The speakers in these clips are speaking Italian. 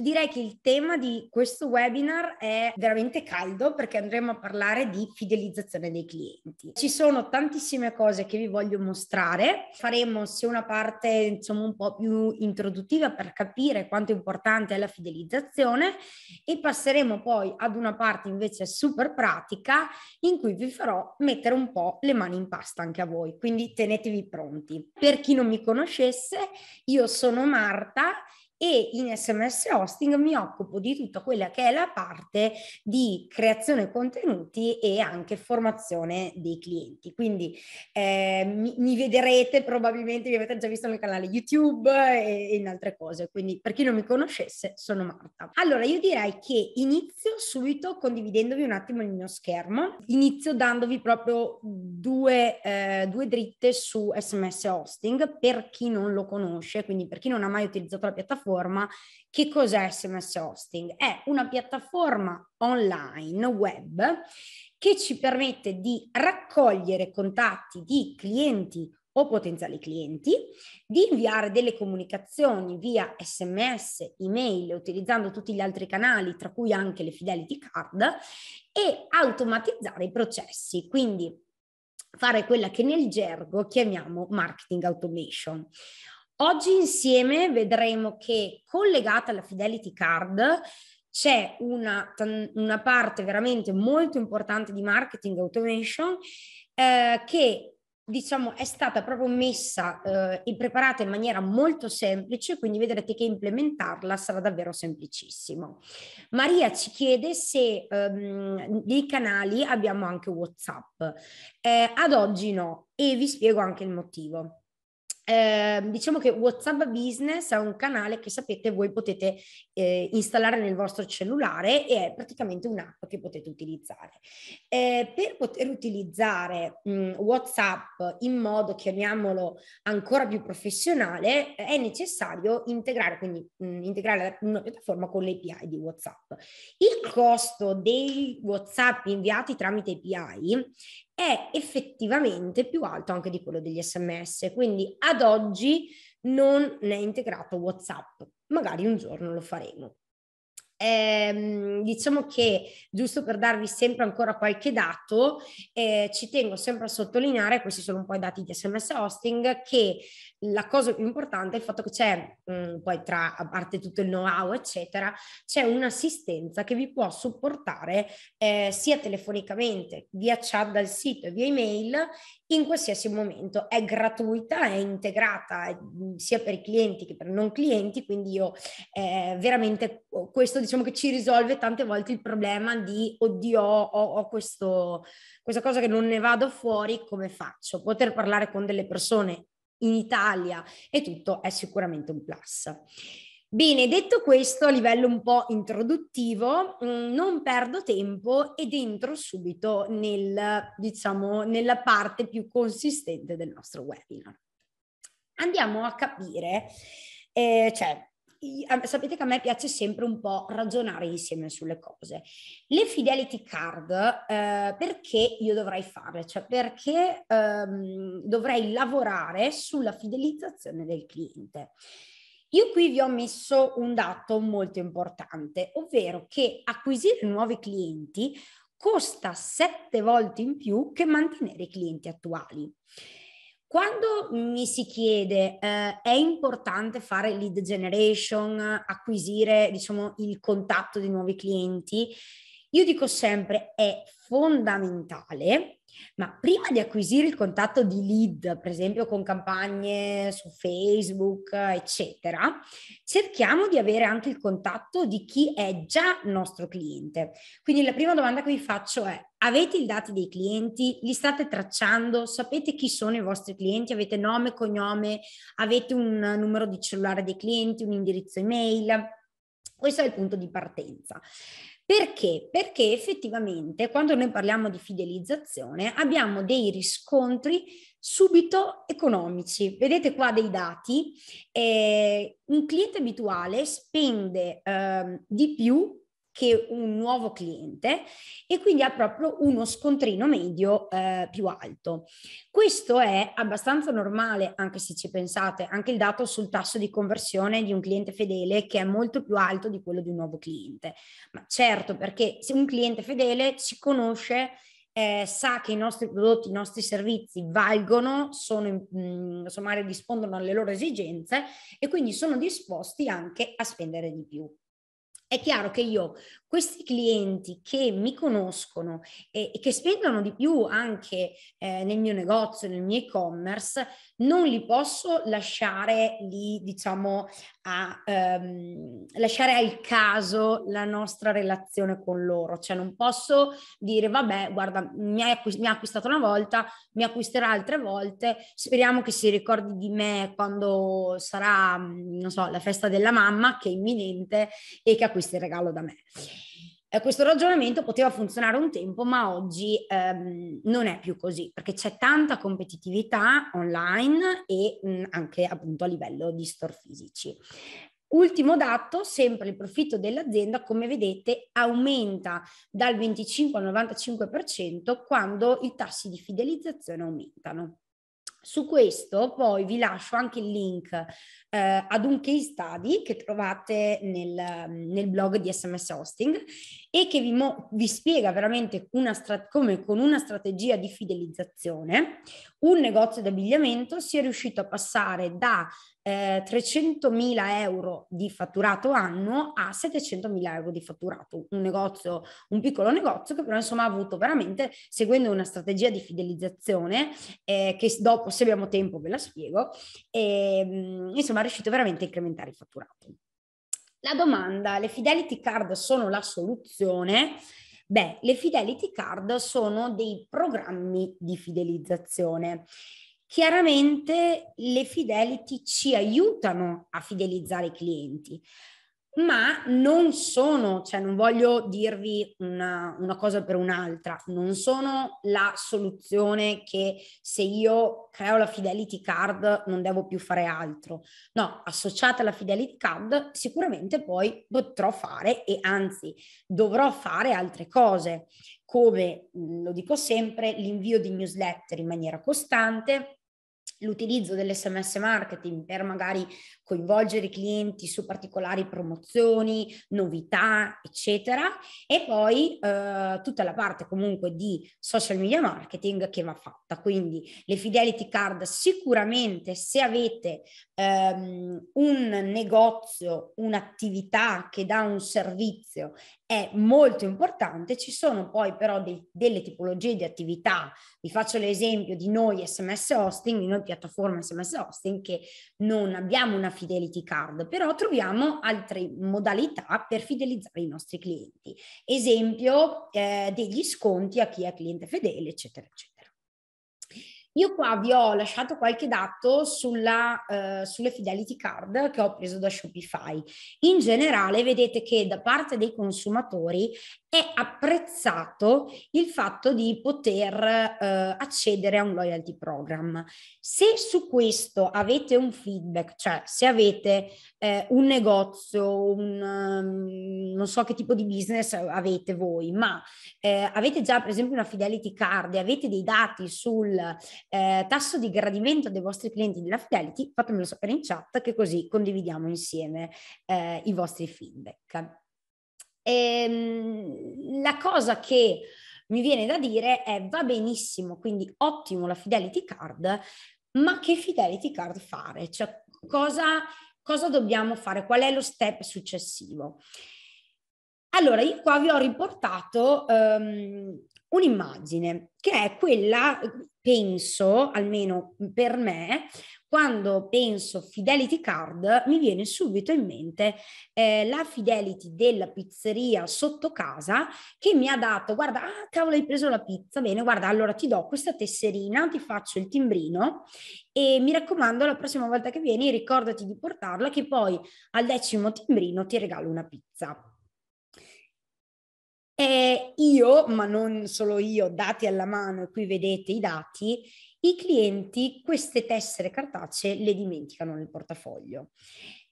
direi che il tema di questo webinar è veramente caldo perché andremo a parlare di fidelizzazione dei clienti. Ci sono tantissime cose che vi voglio mostrare. Faremo sia una parte insomma un po' più introduttiva per capire quanto importante è la fidelizzazione e passeremo poi ad una parte invece super pratica in cui vi farò mettere un po' le mani in pasta anche a voi, quindi tenetevi pronti. Per chi non mi conoscesse, io sono Marta e in SMS Hosting mi occupo di tutta quella che è la parte di creazione contenuti e anche formazione dei clienti. Quindi eh, mi, mi, vedrete probabilmente, mi avete già visto nel canale YouTube e, e in altre cose, quindi per chi non mi conoscesse sono Marta. Allora io direi che inizio subito condividendovi un attimo il mio schermo, inizio dandovi proprio due, eh, due dritte su SMS Hosting per chi non lo conosce, quindi per chi non ha mai utilizzato la piattaforma piattaforma, che cos'è SMS Hosting? È una piattaforma online web che ci permette di raccogliere contatti di clienti o potenziali clienti, di inviare delle comunicazioni via sms, email, utilizzando tutti gli altri canali, tra cui anche le fidelity card, e automatizzare i processi. Quindi fare quella che nel gergo chiamiamo marketing automation. Oggi insieme vedremo che collegata alla Fidelity Card c'è una, una parte veramente molto importante di marketing automation eh, che diciamo, è stata proprio messa eh, e preparata in maniera molto semplice, quindi vedrete che implementarla sarà davvero semplicissimo. Maria ci chiede se ehm, nei canali abbiamo anche WhatsApp. Eh, ad oggi no, e vi spiego anche il motivo. Ehm, diciamo che WhatsApp Business è un canale che sapete voi potete eh, installare nel vostro cellulare e è praticamente un'app che potete utilizzare. Eh, per poter utilizzare mh, mm, WhatsApp in modo, chiamiamolo, ancora più professionale, è necessario integrare, quindi mh, mm, integrare una piattaforma con l'API di WhatsApp. Il costo dei WhatsApp inviati tramite API è effettivamente più alto anche di quello degli sms, quindi ad oggi non è integrato WhatsApp magari un giorno lo faremo. Ehm, diciamo che, giusto per darvi sempre ancora qualche dato, eh, ci tengo sempre a sottolineare, questi sono un po' i dati di SMS hosting, che la cosa più importante è il fatto che c'è, mh, mm, poi tra, a parte tutto il know-how, eccetera, c'è un'assistenza che vi può supportare eh, sia telefonicamente, via chat dal sito e via email, in qualsiasi momento. È gratuita, è integrata mh, mm, sia per i clienti che per non clienti, quindi io eh, veramente questo diciamo diciamo che ci risolve tante volte il problema di oddio ho, ho questo, questa cosa che non ne vado fuori, come faccio? Poter parlare con delle persone in Italia e tutto è sicuramente un plus. Bene, detto questo a livello un po' introduttivo, mm, non perdo tempo ed entro subito nel, diciamo, nella parte più consistente del nostro webinar. Andiamo a capire, eh, cioè sapete che a me piace sempre un po' ragionare insieme sulle cose. Le fidelity card, eh, perché io dovrei farle? Cioè perché ehm, dovrei lavorare sulla fidelizzazione del cliente? Io qui vi ho messo un dato molto importante, ovvero che acquisire nuovi clienti costa sette volte in più che mantenere i clienti attuali. Quando mi si chiede eh, è importante fare lead generation, acquisire diciamo, il contatto di nuovi clienti, io dico sempre è fondamentale ma prima di acquisire il contatto di lead, per esempio con campagne su Facebook, eccetera, cerchiamo di avere anche il contatto di chi è già nostro cliente. Quindi la prima domanda che vi faccio è, avete i dati dei clienti? Li state tracciando? Sapete chi sono i vostri clienti? Avete nome, cognome? Avete un numero di cellulare dei clienti, un indirizzo email? Questo è il punto di partenza. Perché? Perché effettivamente quando noi parliamo di fidelizzazione abbiamo dei riscontri subito economici. Vedete qua dei dati, eh, un cliente abituale spende eh, di più che un nuovo cliente e quindi ha proprio uno scontrino medio eh, più alto. Questo è abbastanza normale anche se ci pensate, anche il dato sul tasso di conversione di un cliente fedele che è molto più alto di quello di un nuovo cliente. Ma certo, perché se un cliente fedele ci conosce eh, sa che i nostri prodotti, i nostri servizi valgono, sono, mh, mm, insomma, rispondono alle loro esigenze e quindi sono disposti anche a spendere di più è chiaro che io questi clienti che mi conoscono e, e che spendono di più anche eh, nel mio negozio, nel mio e-commerce, non li posso lasciare lì, diciamo, a, ehm, lasciare al caso la nostra relazione con loro, cioè non posso dire vabbè, guarda, mi ha acquist- acquistato una volta, mi acquisterà altre volte, speriamo che si ricordi di me quando sarà, non so, la festa della mamma che è imminente e che acquisti il regalo da me. Eh, questo ragionamento poteva funzionare un tempo, ma oggi ehm, non è più così, perché c'è tanta competitività online e mh, mm, anche appunto a livello di store fisici. Ultimo dato, sempre il profitto dell'azienda, come vedete, aumenta dal 25 al 95% quando i tassi di fidelizzazione aumentano. Su questo poi vi lascio anche il link eh, ad un case study che trovate nel, nel blog di SMS Hosting e che vi, mo- vi spiega veramente strat- come con una strategia di fidelizzazione un negozio di abbigliamento sia riuscito a passare da eh, 300.000 euro di fatturato annuo a 700.000 euro di fatturato. Un negozio, un piccolo negozio che però insomma ha avuto veramente, seguendo una strategia di fidelizzazione, eh, che dopo se abbiamo tempo ve la spiego, e, ehm, insomma insomma riuscito veramente a incrementare il fatturato. La domanda, le fidelity card sono la soluzione? Beh, le fidelity card sono dei programmi di fidelizzazione. Chiaramente le fidelity ci aiutano a fidelizzare i clienti, ma non sono, cioè non voglio dirvi una, una, cosa per un'altra, non sono la soluzione che se io creo la fidelity card non devo più fare altro. No, associata alla fidelity card sicuramente poi potrò fare e anzi dovrò fare altre cose, come mm, lo dico sempre, l'invio di newsletter in maniera costante, l'utilizzo dell'SMS marketing per magari coinvolgere i clienti su particolari promozioni, novità, eccetera, e poi eh, tutta la parte comunque di social media marketing che va fatta. Quindi le fidelity card sicuramente se avete ehm, un negozio, un'attività che dà un servizio è molto importante, ci sono poi però dei, delle tipologie di attività, vi faccio l'esempio di noi SMS hosting, di noi piattaforma SMS hosting che non abbiamo una Fidelity Card, però troviamo altre modalità per fidelizzare i nostri clienti, esempio eh, degli sconti a chi è cliente fedele, eccetera, eccetera. Io qua vi ho lasciato qualche dato sulla, eh, sulle fidelity card che ho preso da Shopify. In generale vedete che da parte dei consumatori è apprezzato il fatto di poter eh, accedere a un loyalty program. Se su questo avete un feedback, cioè se avete eh, un negozio, un, um, non so che tipo di business avete voi, ma eh, avete già per esempio una fidelity card e avete dei dati sul eh, tasso di gradimento dei vostri clienti della fidelity, fatemelo sapere in chat che così condividiamo insieme eh, i vostri feedback. Ehm, la cosa che mi viene da dire è va benissimo, quindi ottimo la Fidelity Card, ma che Fidelity Card fare? Cioè, cosa, cosa dobbiamo fare? Qual è lo step successivo? Allora, io qua vi ho riportato um, un'immagine che è quella, penso, almeno mm, per me, quando penso Fidelity Card mi viene subito in mente eh, la Fidelity della pizzeria sotto casa che mi ha dato, guarda, ah, cavolo hai preso la pizza, bene, guarda, allora ti do questa tesserina, ti faccio il timbrino e mi raccomando la prossima volta che vieni ricordati di portarla che poi al decimo timbrino ti regalo una pizza. E io, ma non solo io, dati alla mano, e qui vedete i dati, i clienti queste tessere cartacee le dimenticano nel portafoglio.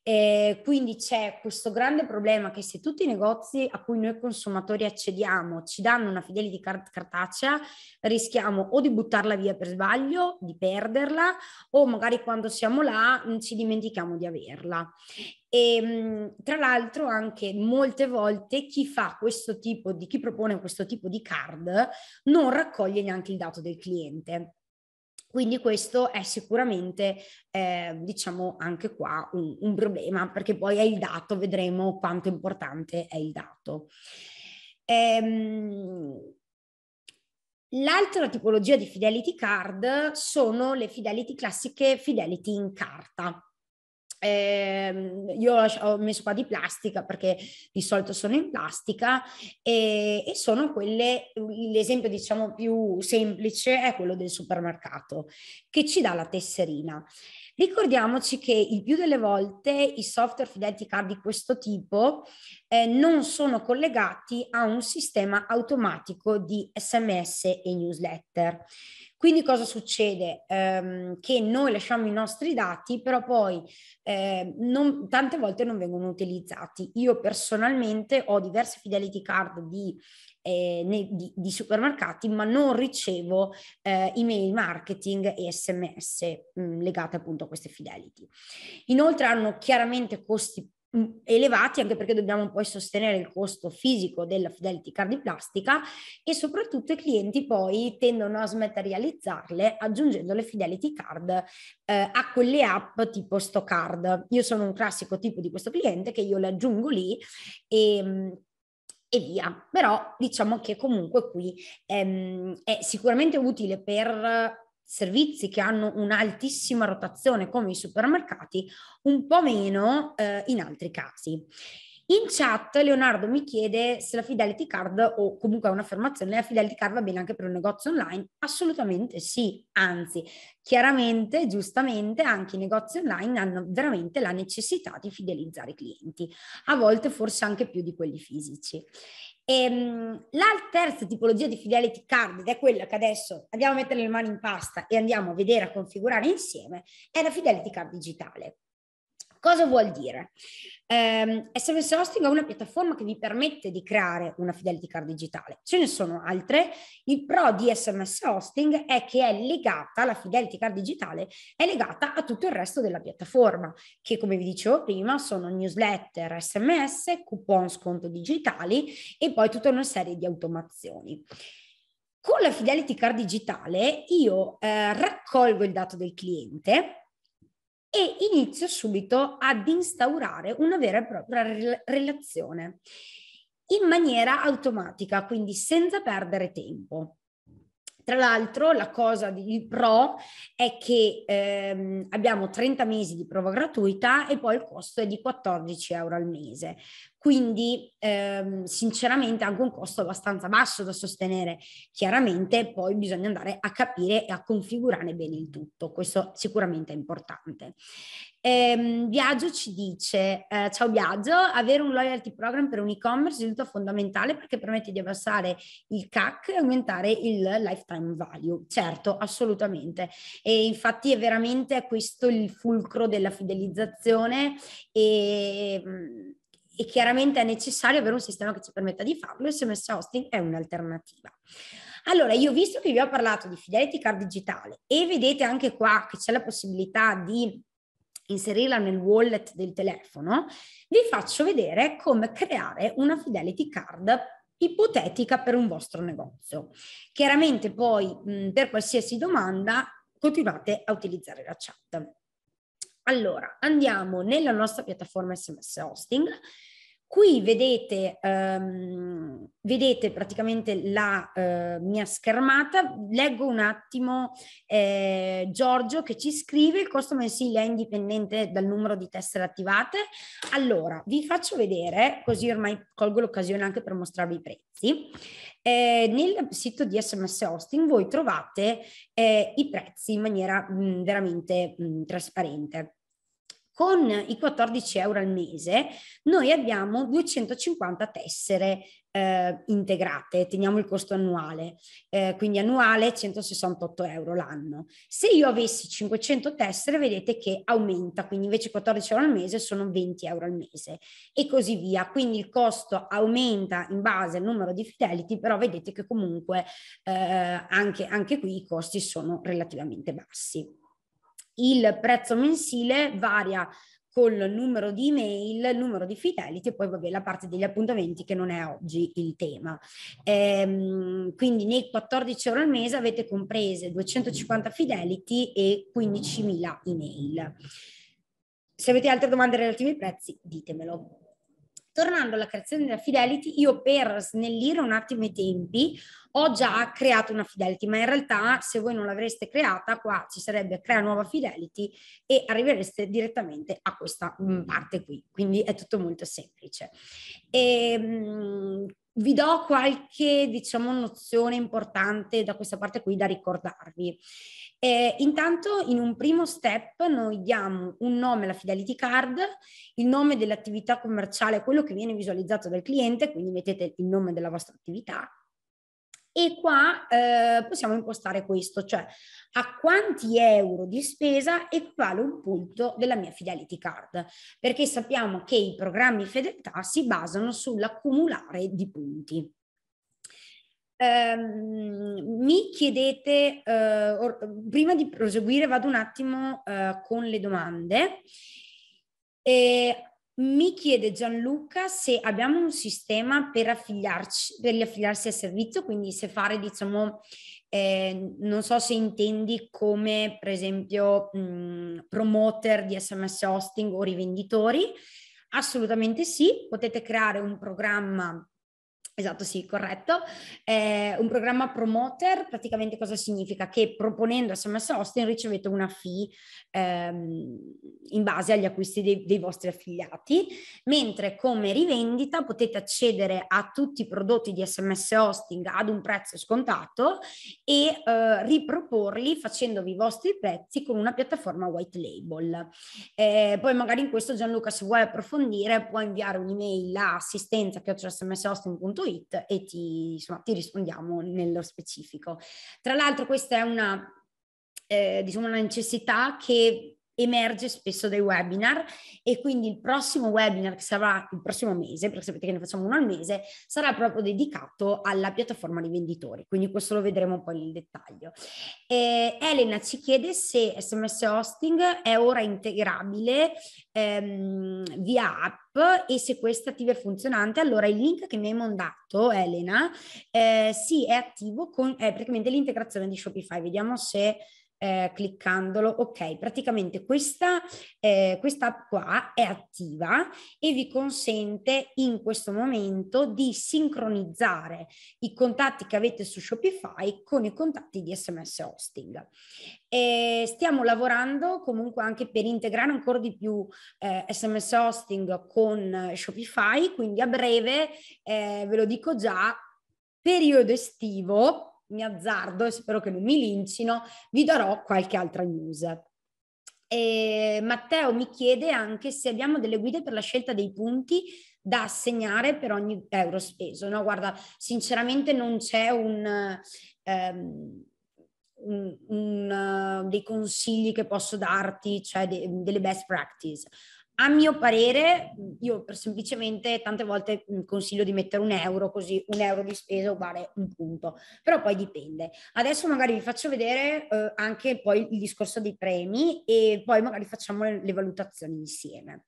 E ehm, quindi c'è questo grande problema che se tutti i negozi a cui noi consumatori accediamo ci danno una fedeli card cartacea, rischiamo o di buttarla via per sbaglio, di perderla, o magari quando siamo là mm, ci dimentichiamo di averla. E ehm, tra l'altro anche molte volte chi fa questo tipo di, chi propone questo tipo di card non raccoglie neanche il dato del cliente. Quindi questo è sicuramente, eh, diciamo, anche qua un, un problema, perché poi è il dato, vedremo quanto importante è il dato. Ehm, L'altra tipologia di fidelity card sono le fidelity classiche fidelity in carta. Eh, io ho messo qua di plastica perché di solito sono in plastica e, e, sono quelle, l'esempio diciamo più semplice è quello del supermercato che ci dà la tesserina. Ricordiamoci che il più delle volte i software fidelity card di questo tipo eh, non sono collegati a un sistema automatico di sms e newsletter. Quindi cosa succede? Eh, che noi lasciamo i nostri dati, però poi eh, non, tante volte non vengono utilizzati. Io personalmente ho diverse fidelity card di, eh, ne, di, di supermercati, ma non ricevo eh, email marketing e sms mh, mm, legate appunto a queste fidelity. Inoltre hanno chiaramente costi Mm, elevati anche perché dobbiamo poi sostenere il costo fisico della fidelity card di plastica e soprattutto i clienti poi tendono a smaterializzarle aggiungendo le fidelity card eh, a quelle app tipo Stocard. Io sono un classico tipo di questo cliente che io le aggiungo lì e mm, e via. Però diciamo che comunque qui ehm, è sicuramente utile per servizi che hanno un'altissima rotazione come i supermercati, un po' meno eh, in altri casi. In chat Leonardo mi chiede se la fidelity card o comunque è un'affermazione, la fidelity card va bene anche per un negozio online? Assolutamente sì, anzi, chiaramente, giustamente, anche i negozi online hanno veramente la necessità di fidelizzare i clienti, a volte forse anche più di quelli fisici. Ehm, la terza tipologia di fidelity card, ed è quella che adesso andiamo a mettere le mani in pasta e andiamo a vedere a configurare insieme, è la fidelity card digitale. Cosa vuol dire? Um, ehm, SMS Hosting è una piattaforma che vi permette di creare una fidelity card digitale. Ce ne sono altre. Il pro di SMS Hosting è che è legata, la fidelity card digitale è legata a tutto il resto della piattaforma, che come vi dicevo prima sono newsletter, SMS, coupon sconto digitali e poi tutta una serie di automazioni. Con la fidelity card digitale io eh, raccolgo il dato del cliente e inizio subito ad instaurare una vera e propria re- relazione in maniera automatica, quindi senza perdere tempo. Tra l'altro la cosa di pro è che ehm, abbiamo 30 mesi di prova gratuita e poi il costo è di 14 euro al mese. Quindi ehm, sinceramente anche un costo abbastanza basso da sostenere. Chiaramente poi bisogna andare a capire e a configurare bene il tutto, questo sicuramente è importante. Ehm, Biagio ci dice, eh, ciao Biagio, avere un loyalty program per un e-commerce è fondamentale perché permette di abbassare il CAC e aumentare il lifetime value. Certo, assolutamente. E infatti è veramente questo il fulcro della fidelizzazione e mm, e chiaramente è necessario avere un sistema che ci permetta di farlo e SMS hosting è un'alternativa. Allora, io visto che vi ho parlato di Fidelity Card Digitale e vedete anche qua che c'è la possibilità di inserirla nel wallet del telefono, vi faccio vedere come creare una Fidelity Card ipotetica per un vostro negozio. Chiaramente poi mh, per qualsiasi domanda continuate a utilizzare la chat. Allora, andiamo nella nostra piattaforma SMS Hosting. Qui vedete, um, vedete praticamente la uh, mia schermata. Leggo un attimo eh, Giorgio che ci scrive: il costo mensile è indipendente dal numero di tessere attivate. Allora, vi faccio vedere, così ormai colgo l'occasione anche per mostrarvi i prezzi. Eh, nel sito di SMS Hosting voi trovate eh, i prezzi in maniera mh, mm, veramente mh, mm, trasparente con i 14 euro al mese noi abbiamo 250 tessere eh, integrate, teniamo il costo annuale, eh, quindi annuale 168 euro l'anno. Se io avessi 500 tessere vedete che aumenta, quindi invece 14 euro al mese sono 20 euro al mese e così via, quindi il costo aumenta in base al numero di fidelity, però vedete che comunque eh, anche, anche qui i costi sono relativamente bassi il prezzo mensile varia col numero di email, numero di fidelity e poi vabbè la parte degli appuntamenti che non è oggi il tema. Ehm, quindi nei 14 euro al mese avete comprese 250 fidelity e 15.000 email. Se avete altre domande relative ai prezzi, ditemelo tornando alla creazione della fidelity, io per snellire un attimo i tempi ho già creato una fidelity, ma in realtà se voi non l'avreste creata, qua ci sarebbe crea nuova fidelity e arrivereste direttamente a questa mm, parte qui. Quindi è tutto molto semplice. E, ehm, mh, vi do qualche, diciamo, nozione importante da questa parte qui da ricordarvi. Eh, intanto in un primo step noi diamo un nome alla fidelity card, il nome dell'attività commerciale, quello che viene visualizzato dal cliente, quindi mettete il nome della vostra attività e qua eh, possiamo impostare questo, cioè a quanti euro di spesa equivale un punto della mia fidelity card, perché sappiamo che i programmi fedeltà si basano sull'accumulare di punti. Um, mi chiedete, uh, or, prima di proseguire vado un attimo uh, con le domande. E mi chiede Gianluca se abbiamo un sistema per, affiliarci, per affiliarsi al servizio, quindi se fare, diciamo, eh, non so se intendi come per esempio mh, mm, promoter di SMS hosting o rivenditori. Assolutamente sì, potete creare un programma Esatto, sì, corretto. Eh, un programma promoter praticamente cosa significa? Che proponendo SMS Austin ricevete una fee ehm, in base agli acquisti dei, dei, vostri affiliati, mentre come rivendita potete accedere a tutti i prodotti di SMS Hosting ad un prezzo scontato e eh, riproporli facendovi i vostri prezzi con una piattaforma white label. Eh, poi magari in questo Gianluca se vuoi approfondire può inviare un'email a assistenza.smshosting.it suite e ti, insomma, ti rispondiamo nello specifico. Tra l'altro questa è una, eh, diciamo una necessità che emerge spesso dai webinar e quindi il prossimo webinar che sarà il prossimo mese, perché sapete che ne facciamo uno al mese, sarà proprio dedicato alla piattaforma di venditori, quindi questo lo vedremo poi nel dettaglio. Eh, Elena ci chiede se SMS Hosting è ora integrabile ehm, via app e se questa attiva e funzionante, allora il link che mi hai mandato Elena eh, sì è attivo con è praticamente l'integrazione di Shopify, vediamo se eh, cliccandolo. Ok, praticamente questa, eh, questa app qua è attiva e vi consente in questo momento di sincronizzare i contatti che avete su Shopify con i contatti di SMS hosting. E stiamo lavorando comunque anche per integrare ancora di più eh, SMS hosting con Shopify, quindi a breve, eh, ve lo dico già, periodo estivo mi azzardo e spero che non mi lincino, vi darò qualche altra news. E Matteo mi chiede anche se abbiamo delle guide per la scelta dei punti da assegnare per ogni euro speso. No, guarda, sinceramente non c'è un, um, un, un uh, dei consigli che posso darti, cioè de, delle best practices a mio parere, io semplicemente tante volte consiglio di mettere un euro, così un euro di spesa uguale un punto, però poi dipende. Adesso magari vi faccio vedere eh, anche poi il discorso dei premi e poi magari facciamo le, le valutazioni insieme.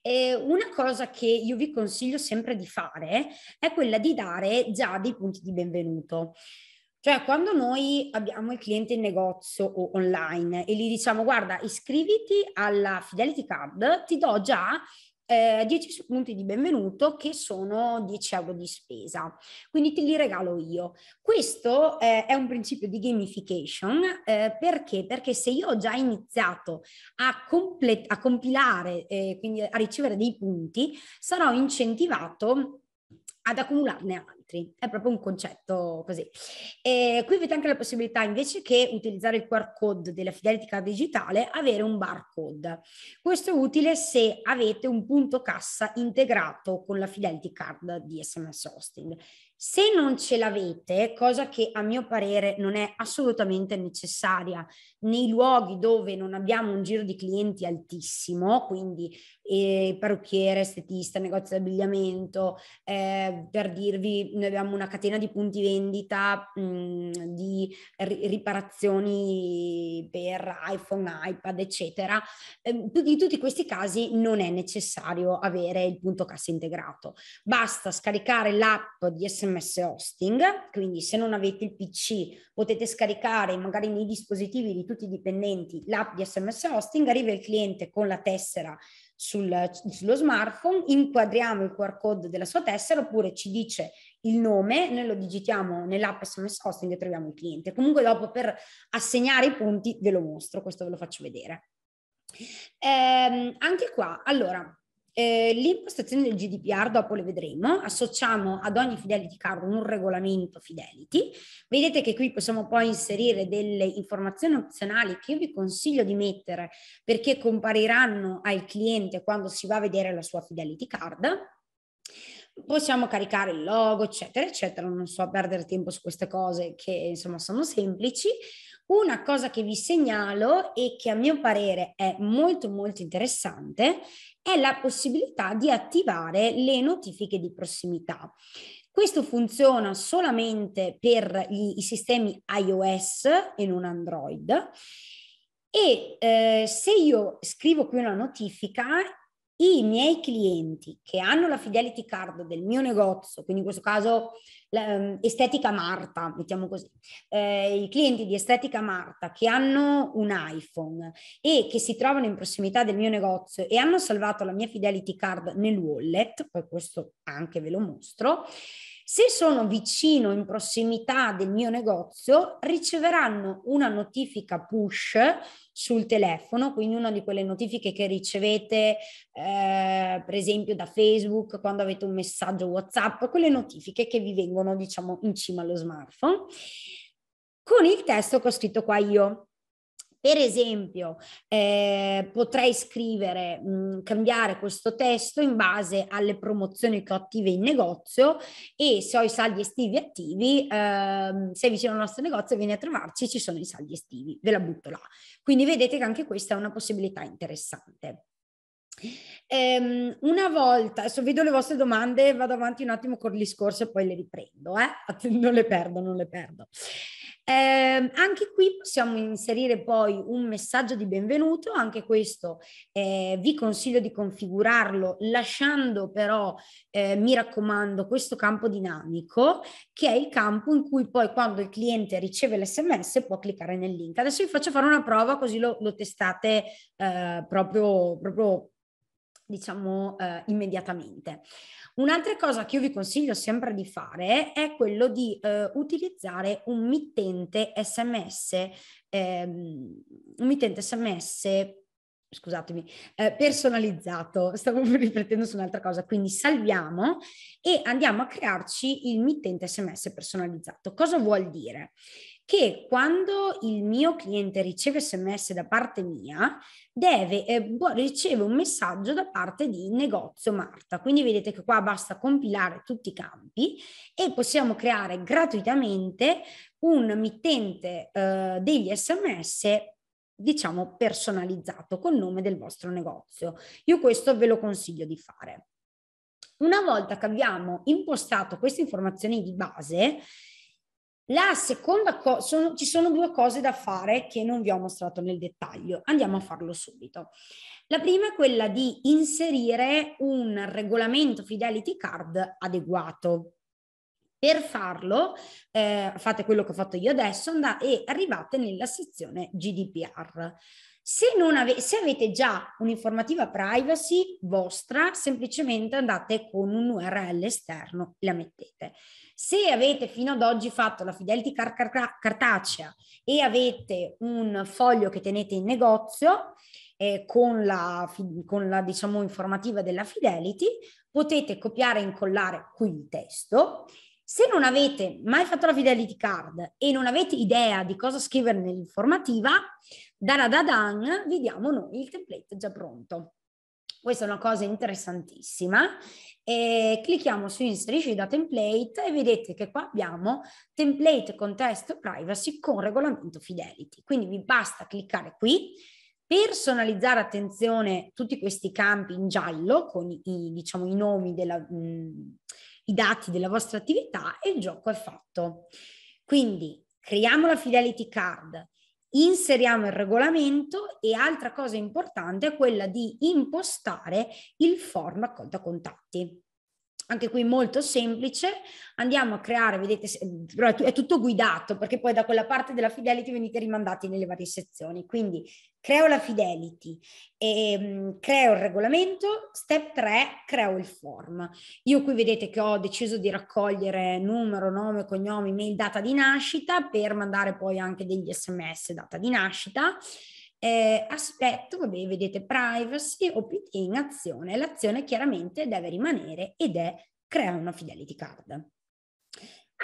E una cosa che io vi consiglio sempre di fare è quella di dare già dei punti di benvenuto. Cioè, quando noi abbiamo il cliente in negozio o online e gli diciamo guarda, iscriviti alla Fidelity Card, ti do già eh, 10 punti di benvenuto che sono 10 euro di spesa, quindi te li regalo io. Questo eh, è un principio di gamification eh, perché? perché? se io ho già iniziato a, comple- a compilare, eh, quindi a ricevere dei punti, sarò incentivato ad accumularne parametri. È proprio un concetto così. E qui avete anche la possibilità, invece che utilizzare il QR code della Fidelity Card digitale, avere un barcode. Questo è utile se avete un punto cassa integrato con la Fidelity Card di SMS Hosting. Se non ce l'avete, cosa che a mio parere non è assolutamente necessaria nei luoghi dove non abbiamo un giro di clienti altissimo, quindi e parrucchiere, estetista, negozio di abbigliamento. Eh, per dirvi, noi abbiamo una catena di punti vendita mh, mm, di ri- riparazioni per iPhone, iPad, eccetera. Eh, in tutti questi casi non è necessario avere il punto cassa integrato. Basta scaricare l'app di SMS Hosting, quindi se non avete il PC potete scaricare magari nei dispositivi di tutti i dipendenti l'app di SMS Hosting, arriva il cliente con la tessera sul, sullo smartphone, inquadriamo il QR code della sua tessera oppure ci dice il nome, noi lo digitiamo nell'app SMS Hosting e troviamo il cliente. Comunque dopo per assegnare i punti ve lo mostro, questo ve lo faccio vedere. Ehm, anche qua, allora, eh, l'impostazione del GDPR dopo le vedremo, associamo ad ogni Fidelity Card un regolamento Fidelity, vedete che qui possiamo poi inserire delle informazioni opzionali che io vi consiglio di mettere perché compariranno al cliente quando si va a vedere la sua Fidelity Card, possiamo caricare il logo, eccetera, eccetera. Non so perdere tempo su queste cose che insomma sono semplici. Una cosa che vi segnalo e che a mio parere è molto molto interessante è la possibilità di attivare le notifiche di prossimità. Questo funziona solamente per gli, i sistemi iOS e non Android. E eh, se io scrivo qui una notifica, i miei clienti che hanno la fidelity card del mio negozio, quindi in questo caso Ehm, estetica Marta, mettiamo così, eh, i clienti di Estetica Marta che hanno un iPhone e che si trovano in prossimità del mio negozio e hanno salvato la mia Fidelity Card nel wallet, poi questo anche ve lo mostro, se sono vicino, in prossimità del mio negozio, riceveranno una notifica push sul telefono, quindi una di quelle notifiche che ricevete eh, per esempio da Facebook quando avete un messaggio WhatsApp, quelle notifiche che vi vengono diciamo in cima allo smartphone, con il testo che ho scritto qua io. Per esempio, eh, potrei scrivere, mh, cambiare questo testo in base alle promozioni che ho attive in negozio e se ho i saldi estivi attivi, ehm, se è vicino al nostro negozio vieni a trovarci, ci sono i saldi estivi, ve la butto là. Quindi vedete che anche questa è una possibilità interessante. Ehm, una volta, adesso vedo le vostre domande, vado avanti un attimo con il discorso e poi le riprendo, eh? non le perdo, non le perdo. Eh, anche qui possiamo inserire poi un messaggio di benvenuto, anche questo eh, vi consiglio di configurarlo lasciando però, eh, mi raccomando, questo campo dinamico che è il campo in cui poi quando il cliente riceve l'SMS può cliccare nel link. Adesso vi faccio fare una prova così lo, lo testate eh, proprio, proprio diciamo eh, immediatamente. Un'altra cosa che io vi consiglio sempre di fare è quello di eh, utilizzare un mittente SMS, ehm, un mittente SMS scusatemi, eh, personalizzato, stavo riflettendo su un'altra cosa, quindi salviamo e andiamo a crearci il mittente sms personalizzato. Cosa vuol dire? che quando il mio cliente riceve sms da parte mia, deve, eh, boh, riceve un messaggio da parte di negozio Marta. Quindi vedete che qua basta compilare tutti i campi e possiamo creare gratuitamente un mittente eh, degli sms diciamo personalizzato col nome del vostro negozio. Io questo ve lo consiglio di fare. Una volta che abbiamo impostato queste informazioni di base, la seconda cosa, ci sono due cose da fare che non vi ho mostrato nel dettaglio, andiamo a farlo subito. La prima è quella di inserire un regolamento Fidelity Card adeguato. Per farlo eh, fate quello che ho fatto io adesso andate, e arrivate nella sezione GDPR. Se, ave- se avete già un'informativa privacy vostra, semplicemente andate con un URL esterno e la mettete. Se avete fino ad oggi fatto la fidelity car- car- cartacea e avete un foglio che tenete in negozio, eh, con la, con la diciamo, informativa della Fidelity, potete copiare e incollare qui il testo se non avete mai fatto la fidelity card e non avete idea di cosa scrivere nell'informativa, daradadan, vi diamo noi il template già pronto. Questa è una cosa interessantissima. E clicchiamo su inserisci da template e vedete che qua abbiamo template contesto privacy con regolamento fidelity. Quindi vi basta cliccare qui, personalizzare attenzione tutti questi campi in giallo con i, diciamo, i nomi della, mh, i dati della vostra attività e il gioco è fatto. Quindi creiamo la fidelity card, inseriamo il regolamento e altra cosa importante è quella di impostare il form raccolta contatti anche qui molto semplice, andiamo a creare, vedete, è tutto guidato perché poi da quella parte della fidelity venite rimandati nelle varie sezioni, quindi creo la fidelity, e, ehm, creo il regolamento, step 3 creo il form. Io qui vedete che ho deciso di raccogliere numero, nome, cognome, mail, data di nascita per mandare poi anche degli sms data di nascita eh, aspetto, vabbè, vedete privacy, OPT in azione. L'azione chiaramente deve rimanere ed è creare una fidelity card.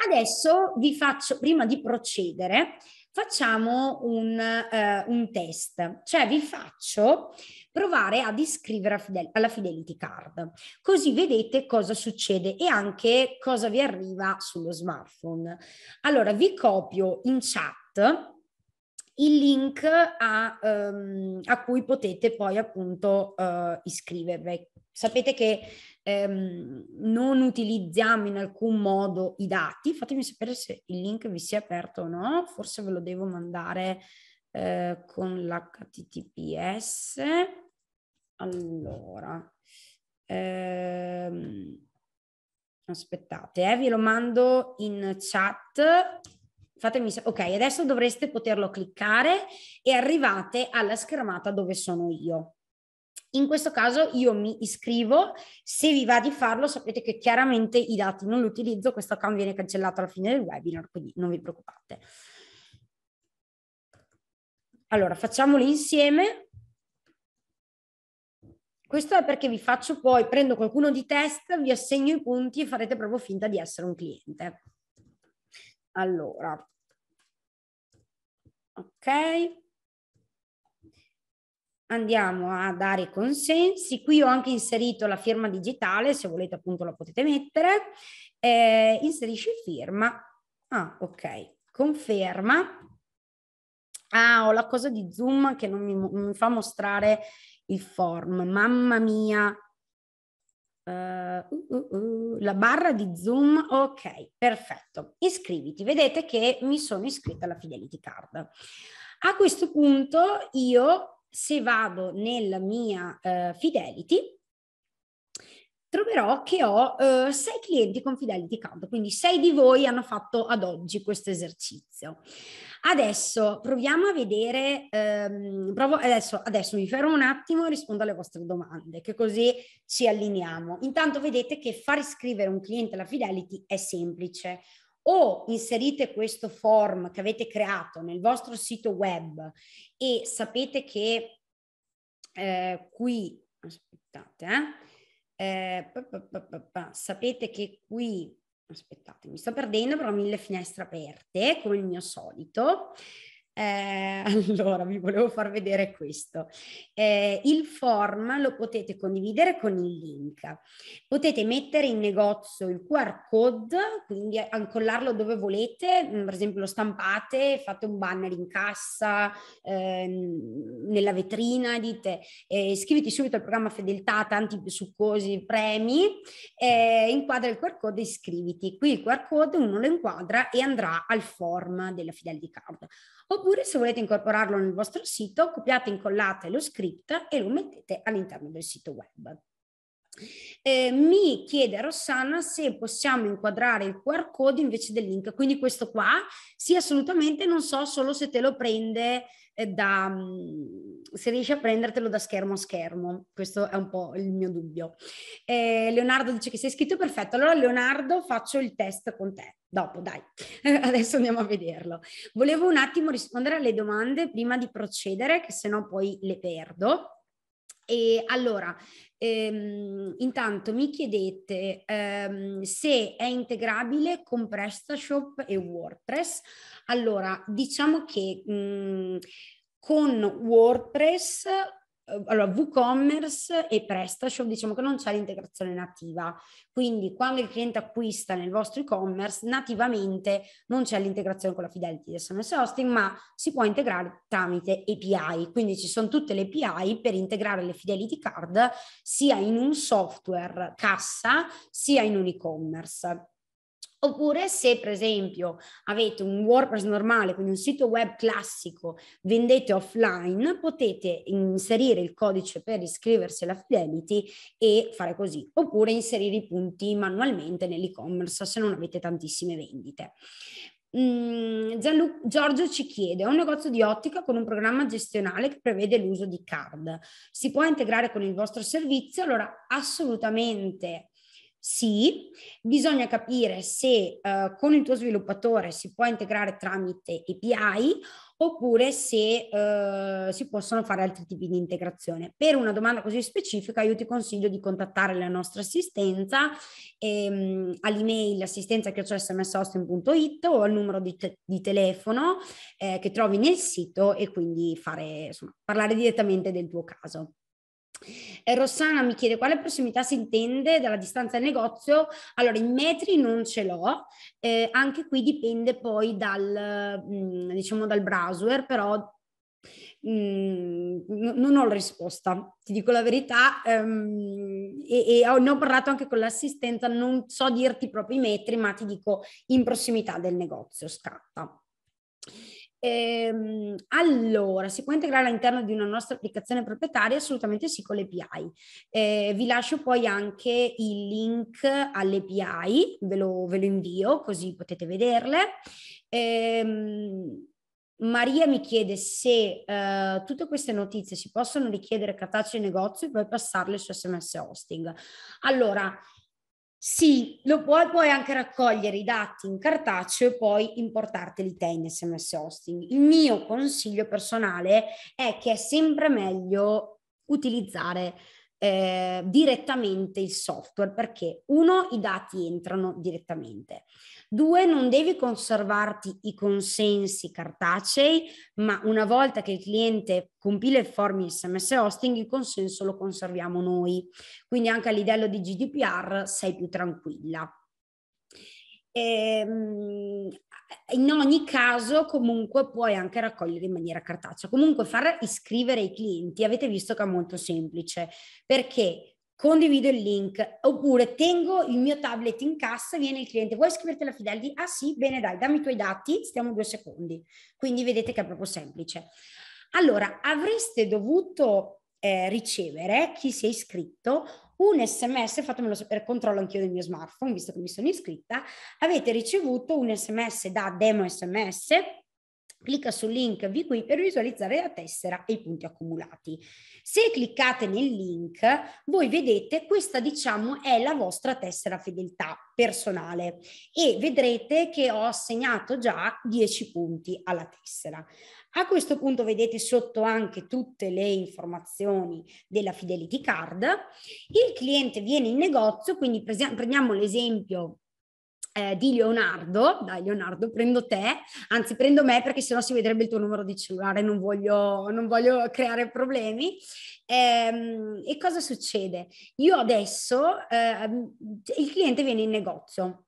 Adesso vi faccio, prima di procedere, facciamo un, uh, un test, cioè vi faccio provare ad iscrivere alla Fidelity Card, così vedete cosa succede e anche cosa vi arriva sullo smartphone. Allora vi copio in chat il link a, um, a cui potete poi appunto uh, iscrivervi. Sapete che um, non utilizziamo in alcun modo i dati, fatemi sapere se il link vi sia aperto o no, forse ve lo devo mandare uh, con l'HTTPS. Allora, um, aspettate, eh, ve lo mando in chat fatemi ok, adesso dovreste poterlo cliccare e arrivate alla schermata dove sono io. In questo caso io mi iscrivo, se vi va di farlo sapete che chiaramente i dati non li utilizzo, questo account viene cancellato alla fine del webinar, quindi non vi preoccupate. Allora, facciamoli insieme. Questo è perché vi faccio poi, prendo qualcuno di test, vi assegno i punti e farete proprio finta di essere un cliente. Allora, ok. Andiamo a dare i consensi. Qui ho anche inserito la firma digitale, se volete appunto la potete mettere. Eh, inserisci firma. Ah, ok. Conferma. Ah, ho la cosa di Zoom che non mi, mi fa mostrare il form. Mamma mia, eh, uh, uh, uh, la barra di Zoom, ok, perfetto. Iscriviti, vedete che mi sono iscritta alla Fidelity Card. A questo punto io, se vado nella mia eh, Fidelity, troverò che ho eh, sei clienti con Fidelity Card, quindi sei di voi hanno fatto ad oggi questo esercizio. Adesso proviamo a vedere, ehm, provo, adesso, adesso mi fermo un attimo e rispondo alle vostre domande, che così ci allineiamo. Intanto vedete che far iscrivere un cliente alla Fidelity è semplice o inserite questo form che avete creato nel vostro sito web e sapete che eh, qui, aspettate, eh, eh, sapete che qui aspettate, mi sto perdendo, però ho mille finestre aperte, come il mio solito. Eh, allora, vi volevo far vedere questo. Eh, il form lo potete condividere con il link. Potete mettere in negozio il QR code, quindi ancollarlo dove volete, mm, per esempio lo stampate, fate un banner in cassa, eh, nella vetrina, dite eh, iscriviti subito al programma fedeltà, tanti succosi premi, eh, inquadra il QR code e iscriviti. Qui il QR code uno lo inquadra e andrà al form della Fidelity Card. Oppure se volete incorporarlo nel vostro sito, copiate e incollate lo script e lo mettete all'interno del sito web. Eh, mi chiede Rossana se possiamo inquadrare il QR code invece del link, quindi questo qua sì assolutamente, non so solo se te lo prende da, mm, se riesci a prendertelo da schermo a schermo. Questo è un po' il mio dubbio. Eh, Leonardo dice che sei scritto perfetto. Allora Leonardo faccio il test con te. Dopo, dai, adesso andiamo a vederlo. Volevo un attimo rispondere alle domande prima di procedere, che se no poi le perdo. E allora, Ehm, intanto mi chiedete ehm, se è integrabile con PrestaShop e WordPress. Allora, diciamo che mh, mm, con WordPress Ehm, allora, WooCommerce e PrestaShop diciamo che non c'è l'integrazione nativa, quindi quando il cliente acquista nel vostro e-commerce nativamente non c'è l'integrazione con la Fidelity di SMS Hosting, ma si può integrare tramite API, quindi ci sono tutte le API per integrare le Fidelity Card sia in un software cassa sia in un e-commerce. Oppure se per esempio avete un WordPress normale, quindi un sito web classico, vendete offline, potete inserire il codice per iscriversi alla Fidelity e fare così, oppure inserire i punti manualmente nell'e-commerce se non avete tantissime vendite. Mm, Gianlu- Giorgio ci chiede: Ho un negozio di ottica con un programma gestionale che prevede l'uso di card. Si può integrare con il vostro servizio? Allora, assolutamente sì, bisogna capire se uh, con il tuo sviluppatore si può integrare tramite API oppure se uh, si possono fare altri tipi di integrazione. Per una domanda così specifica io ti consiglio di contattare la nostra assistenza ehm, all'email assistenza.smsaustin.it o al numero di, te- di telefono eh, che trovi nel sito e quindi fare, insomma, parlare direttamente del tuo caso. Rossana mi chiede quale prossimità si intende dalla distanza del negozio. Allora, in metri non ce l'ho, eh, anche qui dipende poi dal, mm, diciamo dal browser, però mh, mm, non ho la risposta, ti dico la verità, ehm, e, e ho, ne ho parlato anche con l'assistenza, non so dirti proprio i metri, ma ti dico in prossimità del negozio scatta. Ehm, allora, si può integrare all'interno di una nostra applicazione proprietaria? Assolutamente sì, con l'API. Eh, vi lascio poi anche il link all'API, ve lo, ve lo invio così potete vederle. Ehm, Maria mi chiede se uh, tutte queste notizie si possono richiedere cartaceo in negozio e poi passarle su SMS hosting. Allora, sì, lo puoi, puoi anche raccogliere i dati in cartaceo e poi importarteli te in SMS hosting. Il mio consiglio personale è che è sempre meglio utilizzare eh, direttamente il software perché uno i dati entrano direttamente, due non devi conservarti i consensi cartacei, ma una volta che il cliente compila e formi il SMS hosting, il consenso lo conserviamo noi. Quindi anche a livello di GDPR sei più tranquilla. E, ehm, eh, in ogni caso comunque puoi anche raccogliere in maniera cartacea. Comunque far iscrivere i clienti, avete visto che è molto semplice, perché condivido il link oppure tengo il mio tablet in cassa, viene il cliente, vuoi iscriverti alla Fidelity? Ah sì, bene dai, dammi i tuoi dati, stiamo due secondi. Quindi vedete che è proprio semplice. Allora, avreste dovuto eh, ricevere, chi si è iscritto, un sms, fatemelo sapere, eh, controllo anch'io del mio smartphone, visto che mi sono iscritta, avete ricevuto un sms da demo sms, clicca sul link vi qui per visualizzare la tessera e i punti accumulati. Se cliccate nel link, voi vedete questa diciamo è la vostra tessera fedeltà personale e vedrete che ho assegnato già 10 punti alla tessera. A questo punto vedete sotto anche tutte le informazioni della Fidelity Card. Il cliente viene in negozio, quindi prendiamo l'esempio eh, di Leonardo, dai Leonardo prendo te, anzi prendo me perché sennò si vedrebbe il tuo numero di cellulare, non voglio, non voglio creare problemi. Eh, e cosa succede? Io adesso, eh, il cliente viene in negozio,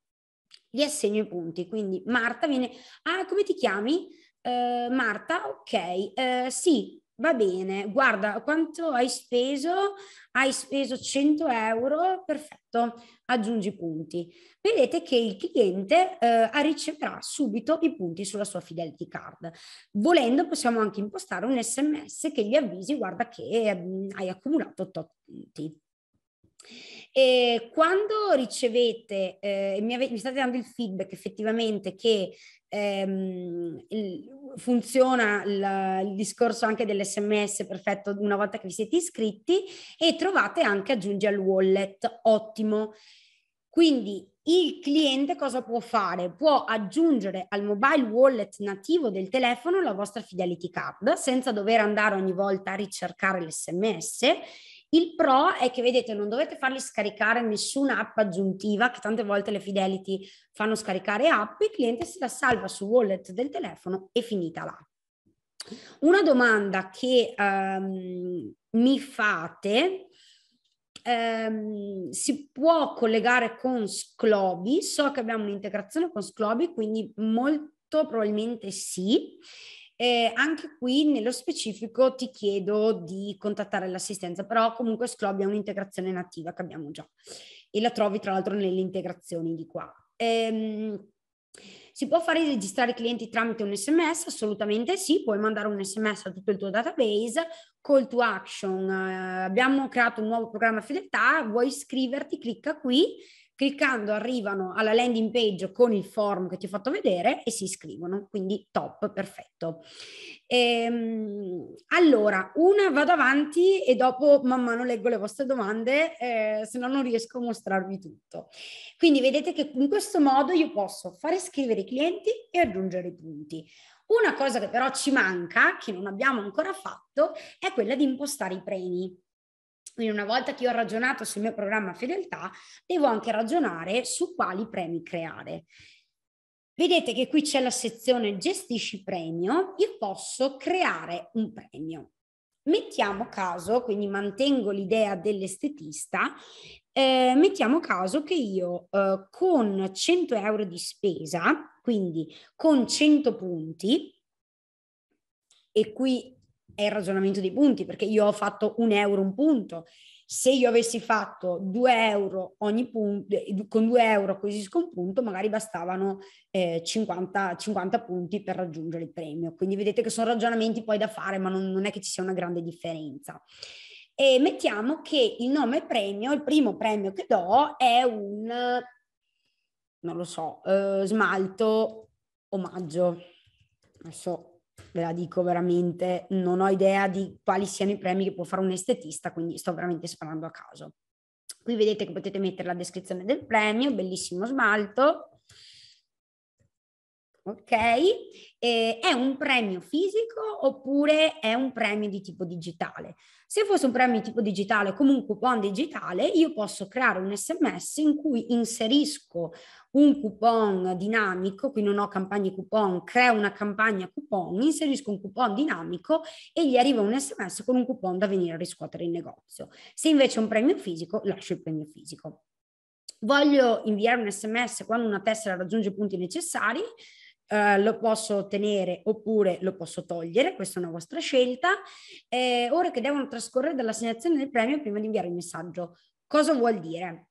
gli assegno i punti, quindi Marta viene, ah come ti chiami? Eh, Marta, ok, eh, sì, va bene, guarda quanto hai speso, hai speso 100 euro, perfetto, aggiungi i punti. Vedete che il cliente eh, riceverà subito i punti sulla sua Fidelity Card. Volendo possiamo anche impostare un sms che gli avvisi, guarda che mm, hai accumulato tot punti. E quando ricevete, eh, mi, ave- mi, state dando il feedback effettivamente che ehm, il, funziona la, il discorso anche dell'SMS perfetto una volta che vi siete iscritti e trovate anche aggiungi al wallet, ottimo. Quindi il cliente cosa può fare? Può aggiungere al mobile wallet nativo del telefono la vostra Fidelity Card senza dover andare ogni volta a ricercare l'SMS il pro è che vedete, non dovete fargli scaricare nessuna app aggiuntiva, che tante volte le Fidelity fanno scaricare app, il cliente se la salva su wallet del telefono e finita là. Una domanda che um, mi fate, um, si può collegare con Sclobi? So che abbiamo un'integrazione con Sclobi, quindi molto probabilmente sì. Eh, anche qui nello specifico ti chiedo di contattare l'assistenza, però comunque Sclobia è un'integrazione nativa che abbiamo già e la trovi tra l'altro nelle integrazioni di qua. Ehm, si può fare registrare i clienti tramite un sms? Assolutamente sì, puoi mandare un sms a tutto il tuo database, call to action, eh, abbiamo creato un nuovo programma fedeltà, vuoi iscriverti, clicca qui cliccando arrivano alla landing page con il form che ti ho fatto vedere e si iscrivono, quindi top, perfetto. Ehm, allora, una vado avanti e dopo man mano leggo le vostre domande, eh, se no non riesco a mostrarvi tutto. Quindi vedete che in questo modo io posso fare scrivere i clienti e aggiungere i punti. Una cosa che però ci manca, che non abbiamo ancora fatto, è quella di impostare i premi. Quindi una volta che io ho ragionato sul mio programma fedeltà, devo anche ragionare su quali premi creare. Vedete che qui c'è la sezione gestisci premio, io posso creare un premio. Mettiamo caso, quindi mantengo l'idea dell'estetista, eh, mettiamo caso che io eh, con 100 euro di spesa, quindi con 100 punti, e qui è il ragionamento dei punti, perché io ho fatto un euro un punto. Se io avessi fatto 2 euro ogni punto, con 2 euro acquisisco un punto, magari bastavano eh, 50, 50, punti per raggiungere il premio. Quindi vedete che sono ragionamenti poi da fare, ma non, non è che ci sia una grande differenza. E mettiamo che il nome premio, il primo premio che do è un, non lo so, eh, smalto omaggio. Adesso ve la dico veramente, non ho idea di quali siano i premi che può fare un estetista, quindi sto veramente sparando a caso. Qui vedete che potete mettere la descrizione del premio, bellissimo smalto. Ok, e è un premio fisico oppure è un premio di tipo digitale? Se fosse un premio di tipo digitale, comunque un coupon digitale, io posso creare un sms in cui inserisco un coupon dinamico, qui non ho campagne coupon, creo una campagna coupon, inserisco un coupon dinamico e gli arriva un sms con un coupon da venire a riscuotere in negozio. Se invece è un premio fisico, lascio il premio fisico. Voglio inviare un sms quando una tessera raggiunge i punti necessari, Uh, lo posso ottenere oppure lo posso togliere, questa è una vostra scelta. Eh, ore che devono trascorrere dall'assegnazione del premio prima di inviare il messaggio. Cosa vuol dire?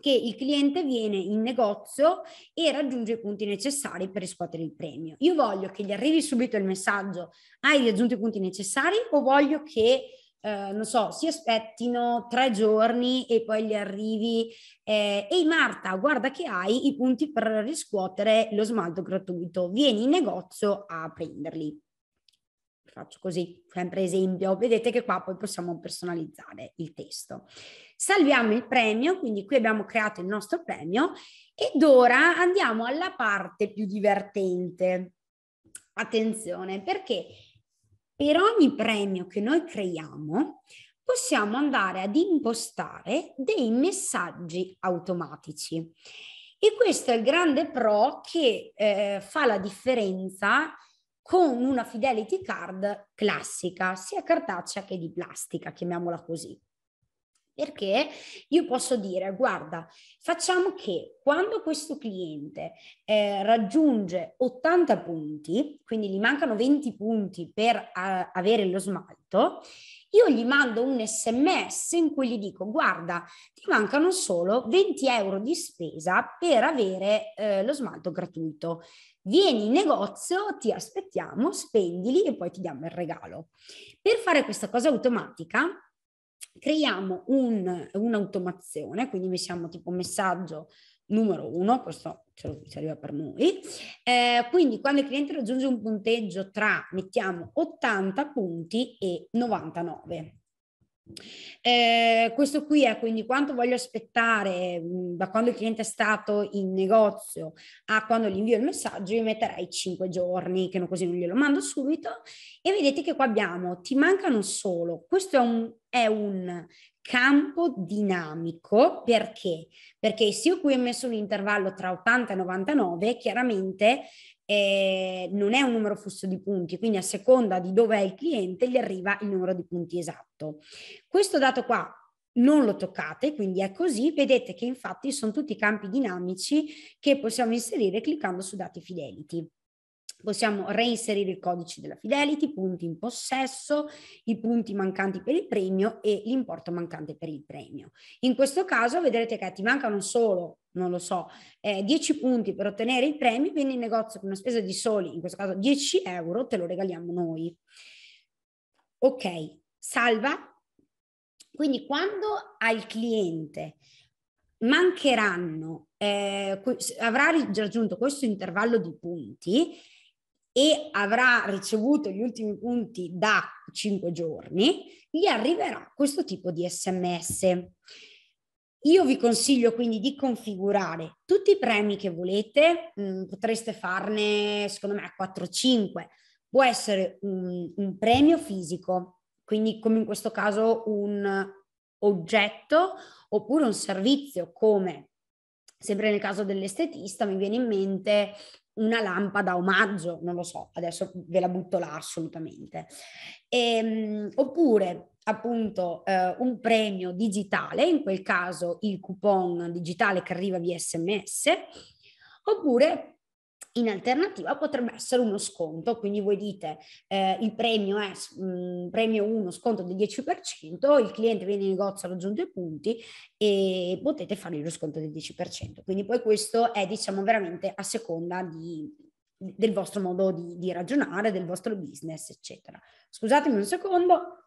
che il cliente viene in negozio e raggiunge i punti necessari per riscuotere il premio. Io voglio che gli arrivi subito il messaggio, hai raggiunto i punti necessari o voglio che, eh, non so, si aspettino tre giorni e poi gli arrivi, eh, ehi Marta, guarda che hai i punti per riscuotere lo smalto gratuito, vieni in negozio a prenderli faccio così, sempre esempio, vedete che qua poi possiamo personalizzare il testo. Salviamo il premio, quindi qui abbiamo creato il nostro premio ed ora andiamo alla parte più divertente. Attenzione, perché per ogni premio che noi creiamo possiamo andare ad impostare dei messaggi automatici. E questo è il grande pro che eh, fa la differenza con una fidelity card classica, sia cartacea che di plastica, chiamiamola così. Perché io posso dire, guarda, facciamo che quando questo cliente eh, raggiunge 80 punti, quindi gli mancano 20 punti per a, eh, avere lo smalto, io gli mando un sms in cui gli dico, guarda, ti mancano solo 20 euro di spesa per avere eh, lo smalto gratuito vieni in negozio, ti aspettiamo, spendili e poi ti diamo il regalo. Per fare questa cosa automatica, creiamo un, un'automazione, quindi mettiamo tipo messaggio numero uno, questo ce ci arriva per noi, eh, quindi quando il cliente raggiunge un punteggio tra, mettiamo 80 punti e 99, eh, questo qui è quindi quanto voglio aspettare mm, da quando il cliente è stato in negozio a quando gli invio il messaggio, io metterei 5 giorni, che non così non glielo mando subito. E vedete che qua abbiamo, ti mancano solo, questo è un, è un campo dinamico perché? Perché se io qui ho messo un intervallo tra 80 e 99, chiaramente eh, non è un numero fisso di punti, quindi a seconda di dove è il cliente gli arriva il numero di punti esatto. Questo dato qua non lo toccate, quindi è così, vedete che infatti sono tutti campi dinamici che possiamo inserire cliccando su dati fidelity. Possiamo reinserire il codice della Fidelity, punti in possesso, i punti mancanti per il premio e l'importo mancante per il premio. In questo caso vedrete che ti mancano solo, non lo so, eh, 10 punti per ottenere il premio, vieni in negozio con una spesa di soli, in questo caso 10 euro, te lo regaliamo noi. Ok, salva. Quindi quando al cliente mancheranno, eh, avrà raggiunto questo intervallo di punti, e avrà ricevuto gli ultimi punti da 5 giorni, gli arriverà questo tipo di sms. Io vi consiglio quindi di configurare tutti i premi che volete, mm, potreste farne secondo me 4-5, può essere un, un premio fisico, quindi come in questo caso un oggetto oppure un servizio come sempre nel caso dell'estetista mi viene in mente una lampada omaggio, non lo so, adesso ve la butto là assolutamente. E, ehm, oppure appunto eh, un premio digitale, in quel caso il coupon digitale che arriva via sms, oppure in alternativa potrebbe essere uno sconto, quindi voi dite eh, il premio è mh, mm, premio 1 sconto del 10%, il cliente viene in negozio, ha raggiunto i punti e potete fargli lo sconto del 10%. Quindi poi questo è diciamo veramente a seconda di, del vostro modo di, di ragionare, del vostro business, eccetera. Scusatemi un secondo.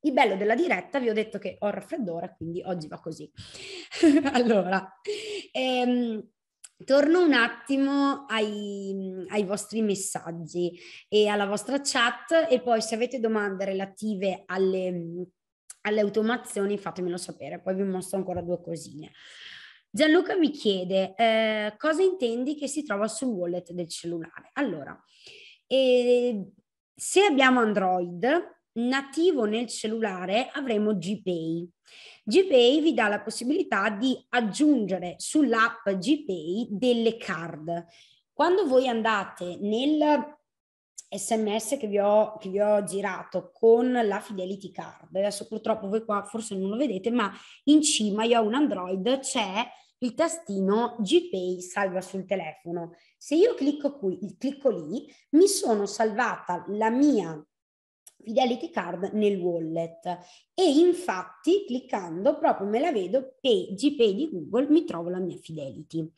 Il bello della diretta, vi ho detto che ho raffreddore, quindi oggi va così. allora, ehm, Torno un attimo ai, mhmm, ai, vostri messaggi e alla vostra chat e poi se avete domande relative alle, mhmm, alle automazioni fatemelo sapere, poi vi mostro ancora due cosine. Gianluca mi chiede eh, cosa intendi che si trova sul wallet del cellulare. Allora, eh, se abbiamo Android, nativo nel cellulare avremo GPay. GPay vi dà la possibilità di aggiungere sull'app GPay delle card. Quando voi andate nel sms che vi, ho, che vi ho girato con la Fidelity Card, adesso purtroppo voi qua forse non lo vedete, ma in cima io ho un Android, c'è il tastino GPay salva sul telefono. Se io clicco qui, clicco lì, mi sono salvata la mia Fidelity Card nel wallet e infatti cliccando proprio me la vedo pay, GPay di Google mi trovo la mia Fidelity.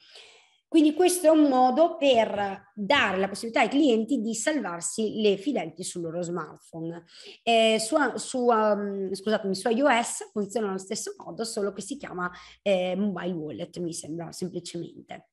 Quindi questo è un modo per dare la possibilità ai clienti di salvarsi le Fidelity sul loro smartphone. Eh, su, su, um, scusatemi, su iOS funziona allo stesso modo, solo che si chiama eh, mobile wallet, mi sembra semplicemente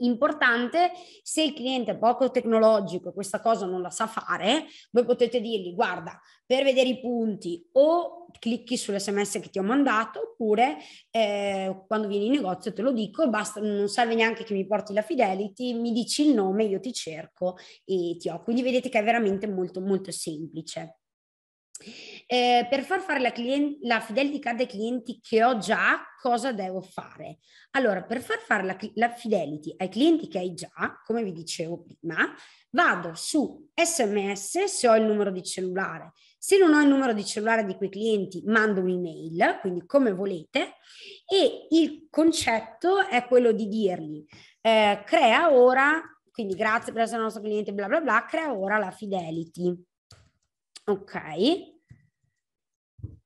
importante, se il cliente è poco tecnologico e questa cosa non la sa fare, voi potete dirgli guarda, per vedere i punti o clicchi sull'SMS che ti ho mandato oppure eh, quando vieni in negozio te lo dico, basta, non serve neanche che mi porti la Fidelity, mi dici il nome, io ti cerco e ti ho. Quindi vedete che è veramente molto molto semplice. Eh, per far fare la, client- la fidelity card ai clienti che ho già, cosa devo fare? Allora, per far fare la, la fidelity ai clienti che hai già, come vi dicevo prima, vado su SMS se ho il numero di cellulare. Se non ho il numero di cellulare di quei clienti, mando un'email, quindi come volete, e il concetto è quello di dirgli, eh, crea ora, quindi grazie per essere nostro cliente, bla bla bla, crea ora la fidelity. Ok.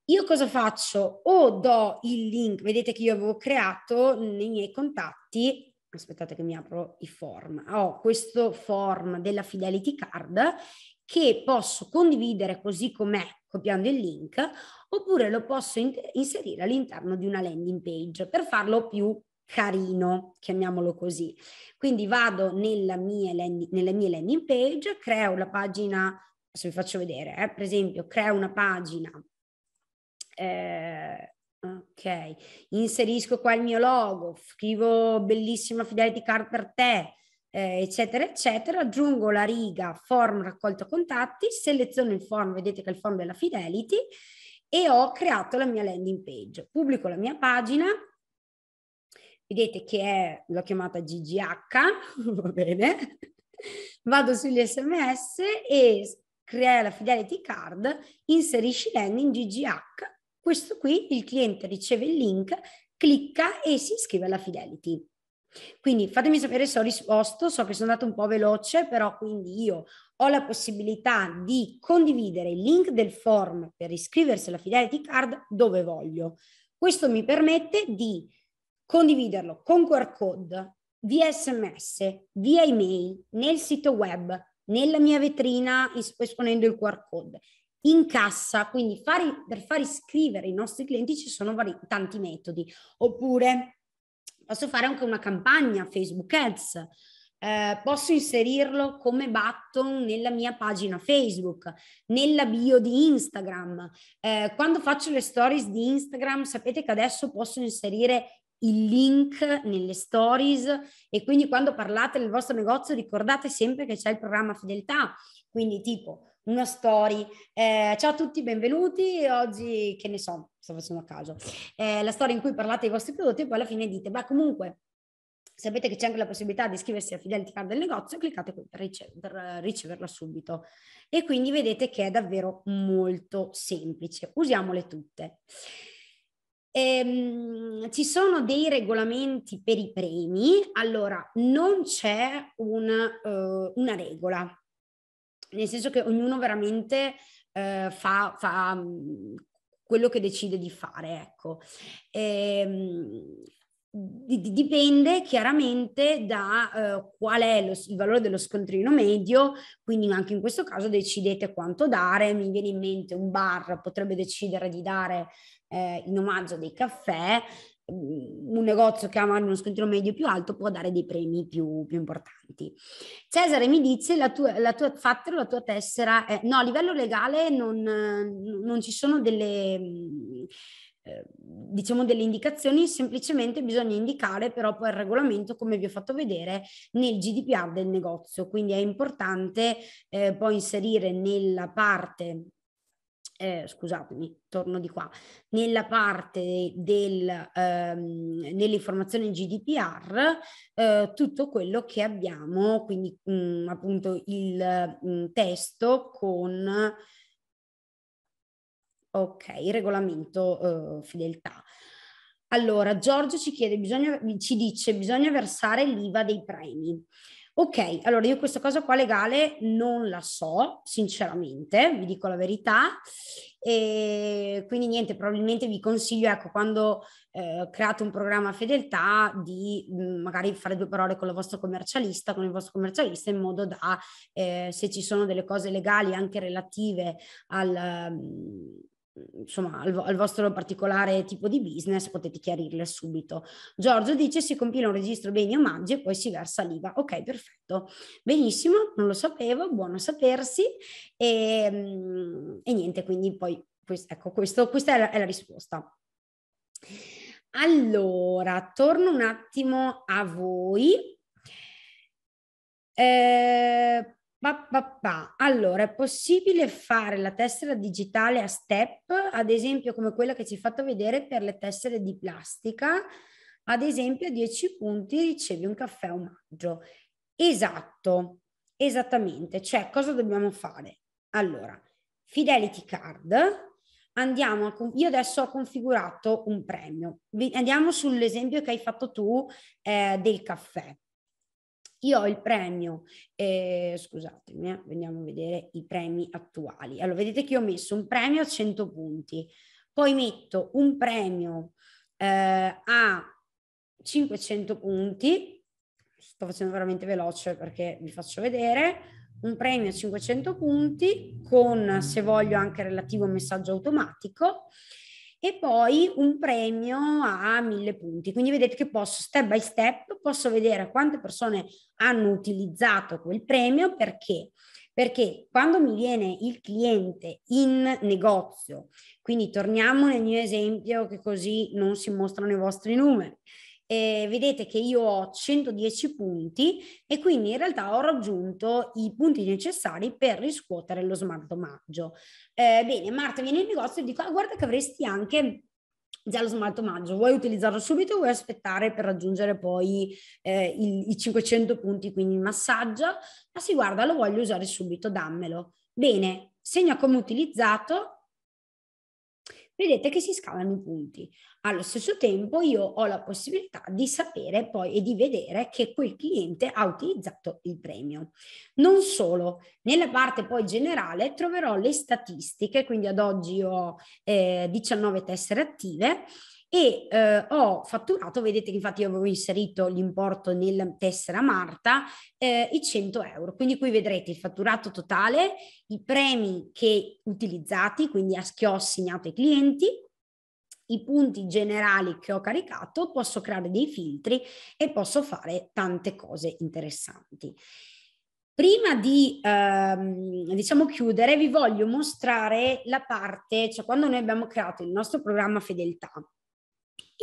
Io cosa faccio? O do il link, vedete che io avevo creato nei miei contatti aspettate che mi apro i form, ho questo form della Fidelity Card che posso condividere così com'è copiando il link oppure lo posso inserire all'interno di una landing page per farlo più carino, chiamiamolo così. Quindi vado mia, nelle mie landing page, creo la pagina adesso vi faccio vedere, eh, per esempio creo una pagina, eh, ok, inserisco qua il mio logo, scrivo bellissima Fidelity Card per te, eh, eccetera, eccetera, aggiungo la riga form raccolto contatti, seleziono il form, vedete che è il form della Fidelity e ho creato la mia landing page, pubblico la mia pagina, vedete che è, l'ho chiamata GGH, va bene, vado sugli sms e crea la Fidelity Card, inserisci l'ending GGH, questo qui il cliente riceve il link, clicca e si iscrive alla Fidelity. Quindi fatemi sapere se ho risposto, so che sono andata un po' veloce, però quindi io ho la possibilità di condividere il link del form per iscriversi alla Fidelity Card dove voglio. Questo mi permette di condividerlo con QR code, via sms, via email, nel sito web, nella mia vetrina esponendo il QR code. In cassa, quindi fare, per far iscrivere i nostri clienti ci sono vari, tanti metodi. Oppure posso fare anche una campagna Facebook Ads. Eh, posso inserirlo come button nella mia pagina Facebook, nella bio di Instagram. Eh, quando faccio le stories di Instagram, sapete che adesso posso inserire il link nelle stories e quindi quando parlate del vostro negozio ricordate sempre che c'è il programma fedeltà, quindi tipo una story, eh, ciao a tutti, benvenuti, oggi che ne so, sto facendo a caso, eh, la storia in cui parlate i vostri prodotti e poi alla fine dite, ma comunque sapete che c'è anche la possibilità di iscriversi a Fidelity Card del negozio, cliccate qui per, ricever, per, riceverla subito. E quindi vedete che è davvero molto semplice, usiamole tutte. Ehm, ci sono dei regolamenti per i premi, allora non c'è una, uh, eh, una regola, nel senso che ognuno veramente uh, fa, fa mm, quello che decide di fare, ecco. Ehm, dipende chiaramente da eh, qual è lo, il valore dello scontrino medio, quindi anche in questo caso decidete quanto dare, mi viene in mente un bar potrebbe decidere di dare eh, in omaggio dei caffè, mm, un negozio che ha uno scontrino medio più alto può dare dei premi più, più importanti. Cesare mi dice la tua, la tua fattero la tua tessera, eh, no a livello legale non, non ci sono delle mm, eh, diciamo delle indicazioni, semplicemente bisogna indicare però poi il regolamento, come vi ho fatto vedere, nel GDPR del negozio. Quindi è importante eh, poi inserire nella parte eh, scusatemi, torno di qua, nella parte del, ehm, dell'informazione GDPR eh, tutto quello che abbiamo, quindi mh, mm, appunto il mh, mm, testo con Ok, regolamento eh, fedeltà. Allora, Giorgio ci, chiede, bisogna, ci dice bisogna versare l'IVA dei premi. Ok, allora io questa cosa qua legale non la so, sinceramente, vi dico la verità. E quindi niente, probabilmente vi consiglio, ecco, quando eh, create un programma fedeltà, di mh, mm, magari fare due parole con il vostro commercialista, con il vostro commercialista, in modo da, eh, se ci sono delle cose legali anche relative al... Mh, mm, insomma, al, al, vostro particolare tipo di business potete chiarirle subito. Giorgio dice si compila un registro beni omaggi e poi si versa l'IVA. Ok, perfetto. Benissimo, non lo sapevo, buono sapersi. E, ehm, e niente, quindi poi, ecco, questo, questa è la, è la risposta. Allora, torno un attimo a voi. Eh, Pa, pa, pa. Allora, è possibile fare la tessera digitale a step, ad esempio come quella che ci hai fatto vedere per le tessere di plastica, ad esempio a 10 punti ricevi un caffè omaggio. Esatto, esattamente. Cioè, cosa dobbiamo fare? Allora, Fidelity Card, andiamo, a, io adesso ho configurato un premio. Andiamo sull'esempio che hai fatto tu eh, del caffè. Io ho il premio, eh, scusatemi, eh, andiamo a vedere i premi attuali. Allora, vedete che ho messo un premio a 100 punti, poi metto un premio eh, a 500 punti, sto facendo veramente veloce perché vi faccio vedere, un premio a 500 punti con, se voglio, anche relativo messaggio automatico e poi un premio a mille punti. Quindi vedete che posso step by step, posso vedere quante persone hanno utilizzato quel premio perché perché quando mi viene il cliente in negozio, quindi torniamo nel mio esempio che così non si mostrano i vostri numeri, eh, vedete che io ho 110 punti e quindi in realtà ho raggiunto i punti necessari per riscuotere lo smaltomaggio. Eh, bene, Marta viene in negozio e dico, ah, guarda che avresti anche già lo smaltomaggio, vuoi utilizzarlo subito o vuoi aspettare per raggiungere poi eh, il, i 500 punti, quindi il massaggio? Ma ah, si sì, guarda, lo voglio usare subito, dammelo. Bene, segna come utilizzato, vedete che si scalano i punti. Allo stesso tempo io ho la possibilità di sapere poi e di vedere che quel cliente ha utilizzato il premio. Non solo, nella parte poi generale troverò le statistiche, quindi ad oggi ho eh, 19 tessere attive e eh, ho fatturato, vedete che infatti io avevo inserito l'importo nel tessera Marta, eh, i 100 euro. Quindi qui vedrete il fatturato totale, i premi che utilizzati, quindi a che ho assegnato ai clienti, i punti generali che ho caricato, posso creare dei filtri e posso fare tante cose interessanti. Prima di ehm, diciamo chiudere, vi voglio mostrare la parte, cioè quando noi abbiamo creato il nostro programma fedeltà,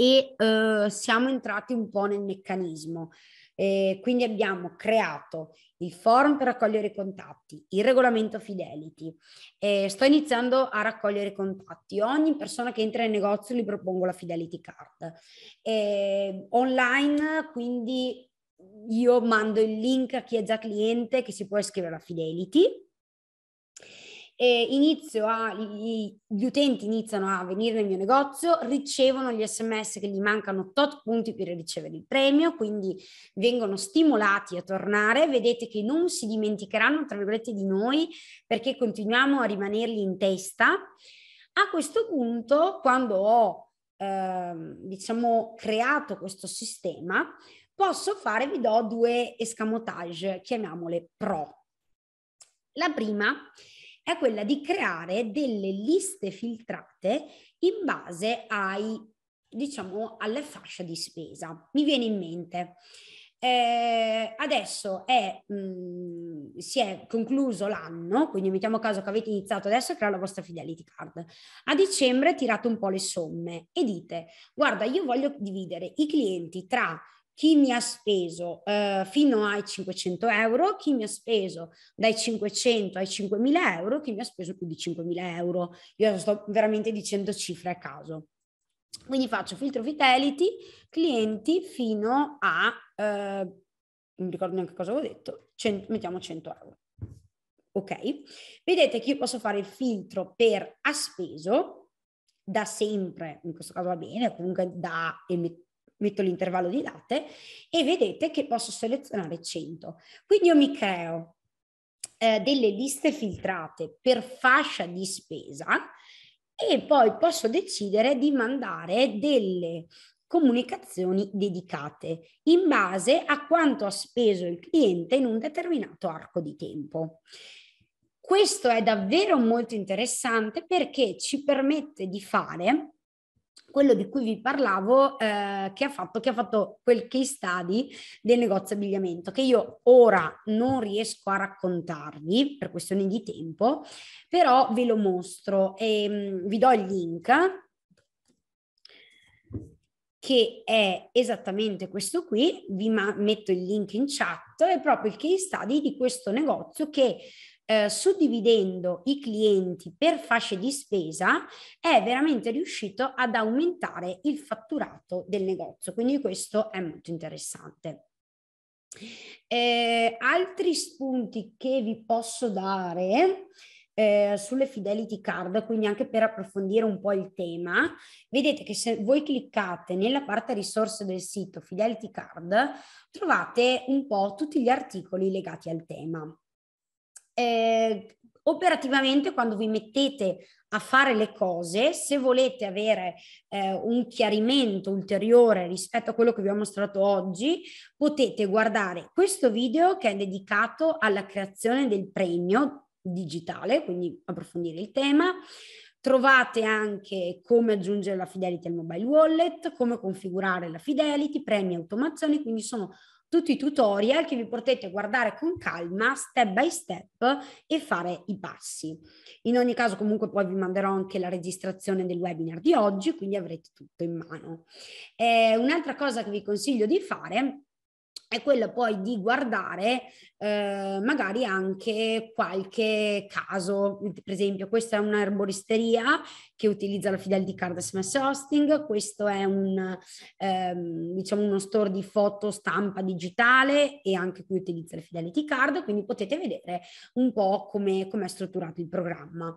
e eh, siamo entrati un po' nel meccanismo. Eh, quindi abbiamo creato il forum per raccogliere i contatti, il regolamento Fidelity. Eh, sto iniziando a raccogliere i contatti. Ogni persona che entra nel negozio gli propongo la Fidelity Card. Eh, online, quindi io mando il link a chi è già cliente che si può iscrivere alla Fidelity eh, inizio a, gli, gli utenti iniziano a venire nel mio negozio, ricevono gli sms che gli mancano tot punti per ricevere il premio, quindi vengono stimolati a tornare, vedete che non si dimenticheranno tra virgolette di noi perché continuiamo a rimanerli in testa. A questo punto, quando ho eh, diciamo creato questo sistema, posso fare, vi do due escamotage, chiamiamole pro. La prima è è quella di creare delle liste filtrate in base ai, diciamo, alla fascia di spesa. Mi viene in mente. Eh, adesso è, mh, mm, si è concluso l'anno, quindi mettiamo caso che avete iniziato adesso a creare la vostra fidelity card. A dicembre tirate un po' le somme e dite, guarda, io voglio dividere i clienti tra chi mi ha speso eh, fino ai 500 euro, chi mi ha speso dai 500 ai 5.000 euro, chi mi ha speso più di 5.000 euro. Io sto veramente dicendo cifre a caso. Quindi faccio filtro fidelity, clienti fino a, eh, non ricordo neanche cosa avevo detto, 100, mettiamo 100 euro. Ok, vedete che io posso fare il filtro per a speso, da sempre, in questo caso va bene, comunque da, emettere metto l'intervallo di date e vedete che posso selezionare 100. Quindi io mi creo eh, delle liste filtrate per fascia di spesa e poi posso decidere di mandare delle comunicazioni dedicate in base a quanto ha speso il cliente in un determinato arco di tempo. Questo è davvero molto interessante perché ci permette di fare quello di cui vi parlavo eh, che, ha fatto, che ha fatto quel case study del negozio abbigliamento che io ora non riesco a raccontarvi per questioni di tempo, però ve lo mostro e ehm, mh, vi do il link che è esattamente questo qui, vi ma- metto il link in chat, è proprio il case study di questo negozio che eh, suddividendo i clienti per fasce di spesa, è veramente riuscito ad aumentare il fatturato del negozio. Quindi questo è molto interessante. Eh, altri spunti che vi posso dare eh, sulle Fidelity Card, quindi anche per approfondire un po' il tema, vedete che se voi cliccate nella parte risorse del sito Fidelity Card, trovate un po' tutti gli articoli legati al tema eh, operativamente quando vi mettete a fare le cose, se volete avere eh, un chiarimento ulteriore rispetto a quello che vi ho mostrato oggi, potete guardare questo video che è dedicato alla creazione del premio digitale, quindi approfondire il tema. Trovate anche come aggiungere la Fidelity al mobile wallet, come configurare la Fidelity, premi e automazioni, quindi sono tutti i tutorial che vi potete guardare con calma, step by step e fare i passi. In ogni caso comunque poi vi manderò anche la registrazione del webinar di oggi, quindi avrete tutto in mano. Eh, un'altra cosa che vi consiglio di fare è quello poi di guardare eh, magari anche qualche caso, per esempio questa è un'erboristeria che utilizza la fidelity card SMS hosting, questo è un, ehm, diciamo uno store di foto stampa digitale e anche qui utilizza la fidelity card, quindi potete vedere un po' come è strutturato il programma.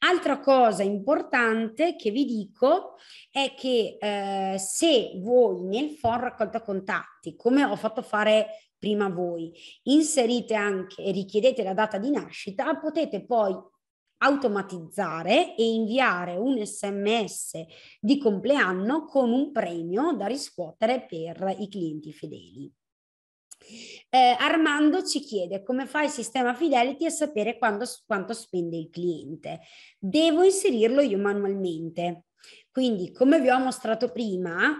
Altra cosa importante che vi dico è che eh, se voi nel form raccolta contatti contatti, come ho fatto fare prima voi, inserite anche e richiedete la data di nascita, potete poi automatizzare e inviare un sms di compleanno con un premio da riscuotere per i clienti fedeli. Eh, Armando ci chiede come fa il sistema Fidelity a sapere quando, quanto spende il cliente. Devo inserirlo io manualmente. Quindi, come vi ho mostrato prima,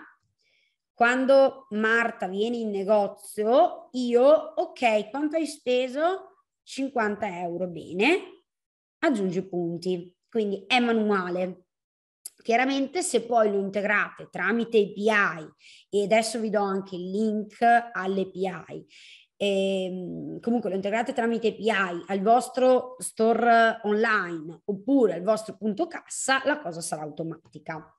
quando Marta viene in negozio, io, ok, quanto hai speso? 50 euro, bene, aggiungi punti, quindi è manuale. Chiaramente se poi lo integrate tramite API, e adesso vi do anche il link all'API, e, ehm, comunque lo integrate tramite API al vostro store online oppure al vostro punto cassa, la cosa sarà automatica.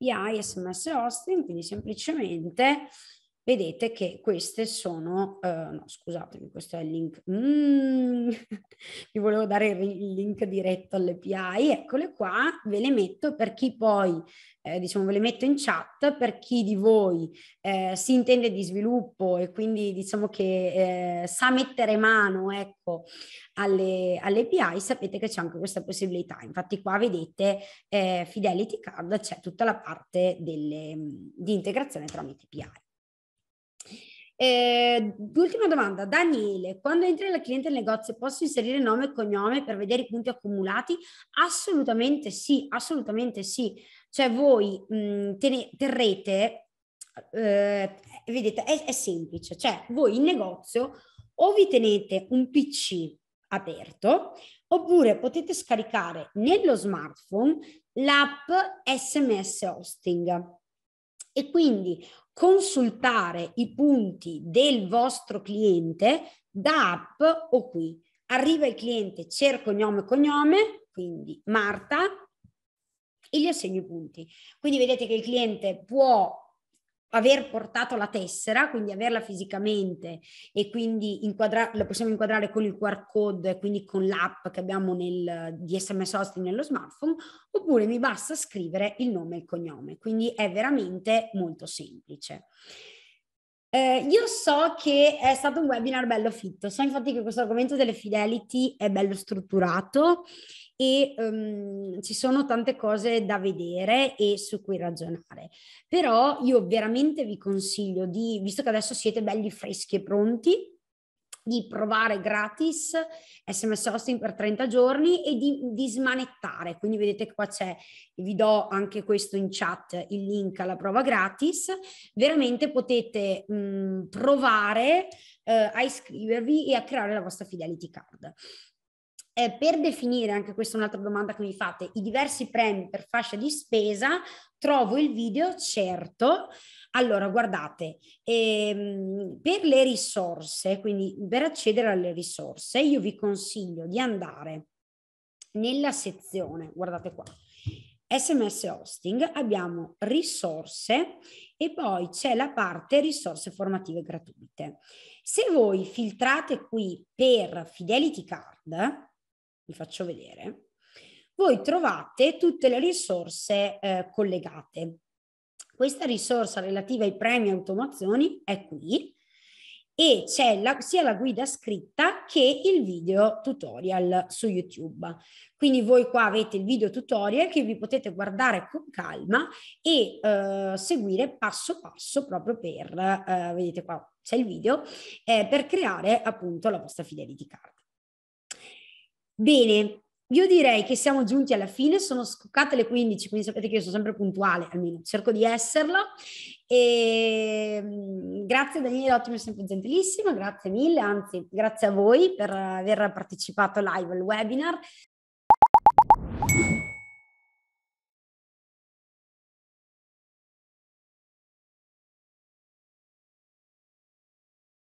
API, SMS hosting, quindi semplicemente vedete che queste sono, eh, no scusatemi, questo è il link, mm, volevo dare il link diretto all'API, eccole qua, ve le metto per chi poi, eh, diciamo ve le metto in chat, per chi di voi eh, si intende di sviluppo e quindi diciamo che eh, sa mettere mano ecco, alle, alle, API, sapete che c'è anche questa possibilità, infatti qua vedete eh, Fidelity Card, c'è tutta la parte delle, mm, di integrazione tramite API. Eh, ultima domanda, Daniele, quando entra il cliente nel negozio posso inserire nome e cognome per vedere i punti accumulati? Assolutamente sì, assolutamente sì. Cioè voi mh, mhmm, tene, terrete, eh, vedete, è, è semplice, cioè voi in negozio o vi tenete un PC aperto oppure potete scaricare nello smartphone l'app SMS Hosting. E quindi consultare i punti del vostro cliente da app o qui. Arriva il cliente, cerco nome e cognome, quindi Marta, e gli assegno i punti. Quindi vedete che il cliente può aver portato la tessera, quindi averla fisicamente e quindi inquadra- la possiamo inquadrare con il QR code, quindi con l'app che abbiamo nel, di SMS Hosting nello smartphone, oppure mi basta scrivere il nome e il cognome, quindi è veramente molto semplice. Eh, io so che è stato un webinar bello fitto, so infatti che questo argomento delle fidelity è bello strutturato e um, ci sono tante cose da vedere e su cui ragionare. Però io veramente vi consiglio di, visto che adesso siete belli freschi e pronti, di provare gratis SMS Hosting per 30 giorni e di, di, smanettare. Quindi vedete qua c'è, vi do anche questo in chat, il link alla prova gratis. Veramente potete mh, mhmm, provare eh, a iscrivervi e a creare la vostra fidelity card eh, per definire, anche questa è un'altra domanda che mi fate, i diversi premi per fascia di spesa, trovo il video, certo. Allora, guardate, ehm, per le risorse, quindi per accedere alle risorse, io vi consiglio di andare nella sezione, guardate qua, SMS hosting, abbiamo risorse e poi c'è la parte risorse formative gratuite. Se voi filtrate qui per Fidelity Card, vi faccio vedere, voi trovate tutte le risorse eh, collegate. Questa risorsa relativa ai premi e automazioni è qui e c'è la, sia la guida scritta che il video tutorial su YouTube. Quindi voi qua avete il video tutorial che vi potete guardare con calma e eh, seguire passo passo proprio per, eh, vedete qua c'è il video, eh, per creare appunto la vostra fidelity card. Bene, io direi che siamo giunti alla fine, sono scoccate le 15, quindi sapete che io sono sempre puntuale, almeno cerco di esserlo. E... Ehm, grazie Daniele, ottimo, sempre gentilissimo, grazie mille, anzi grazie a voi per aver partecipato live al webinar.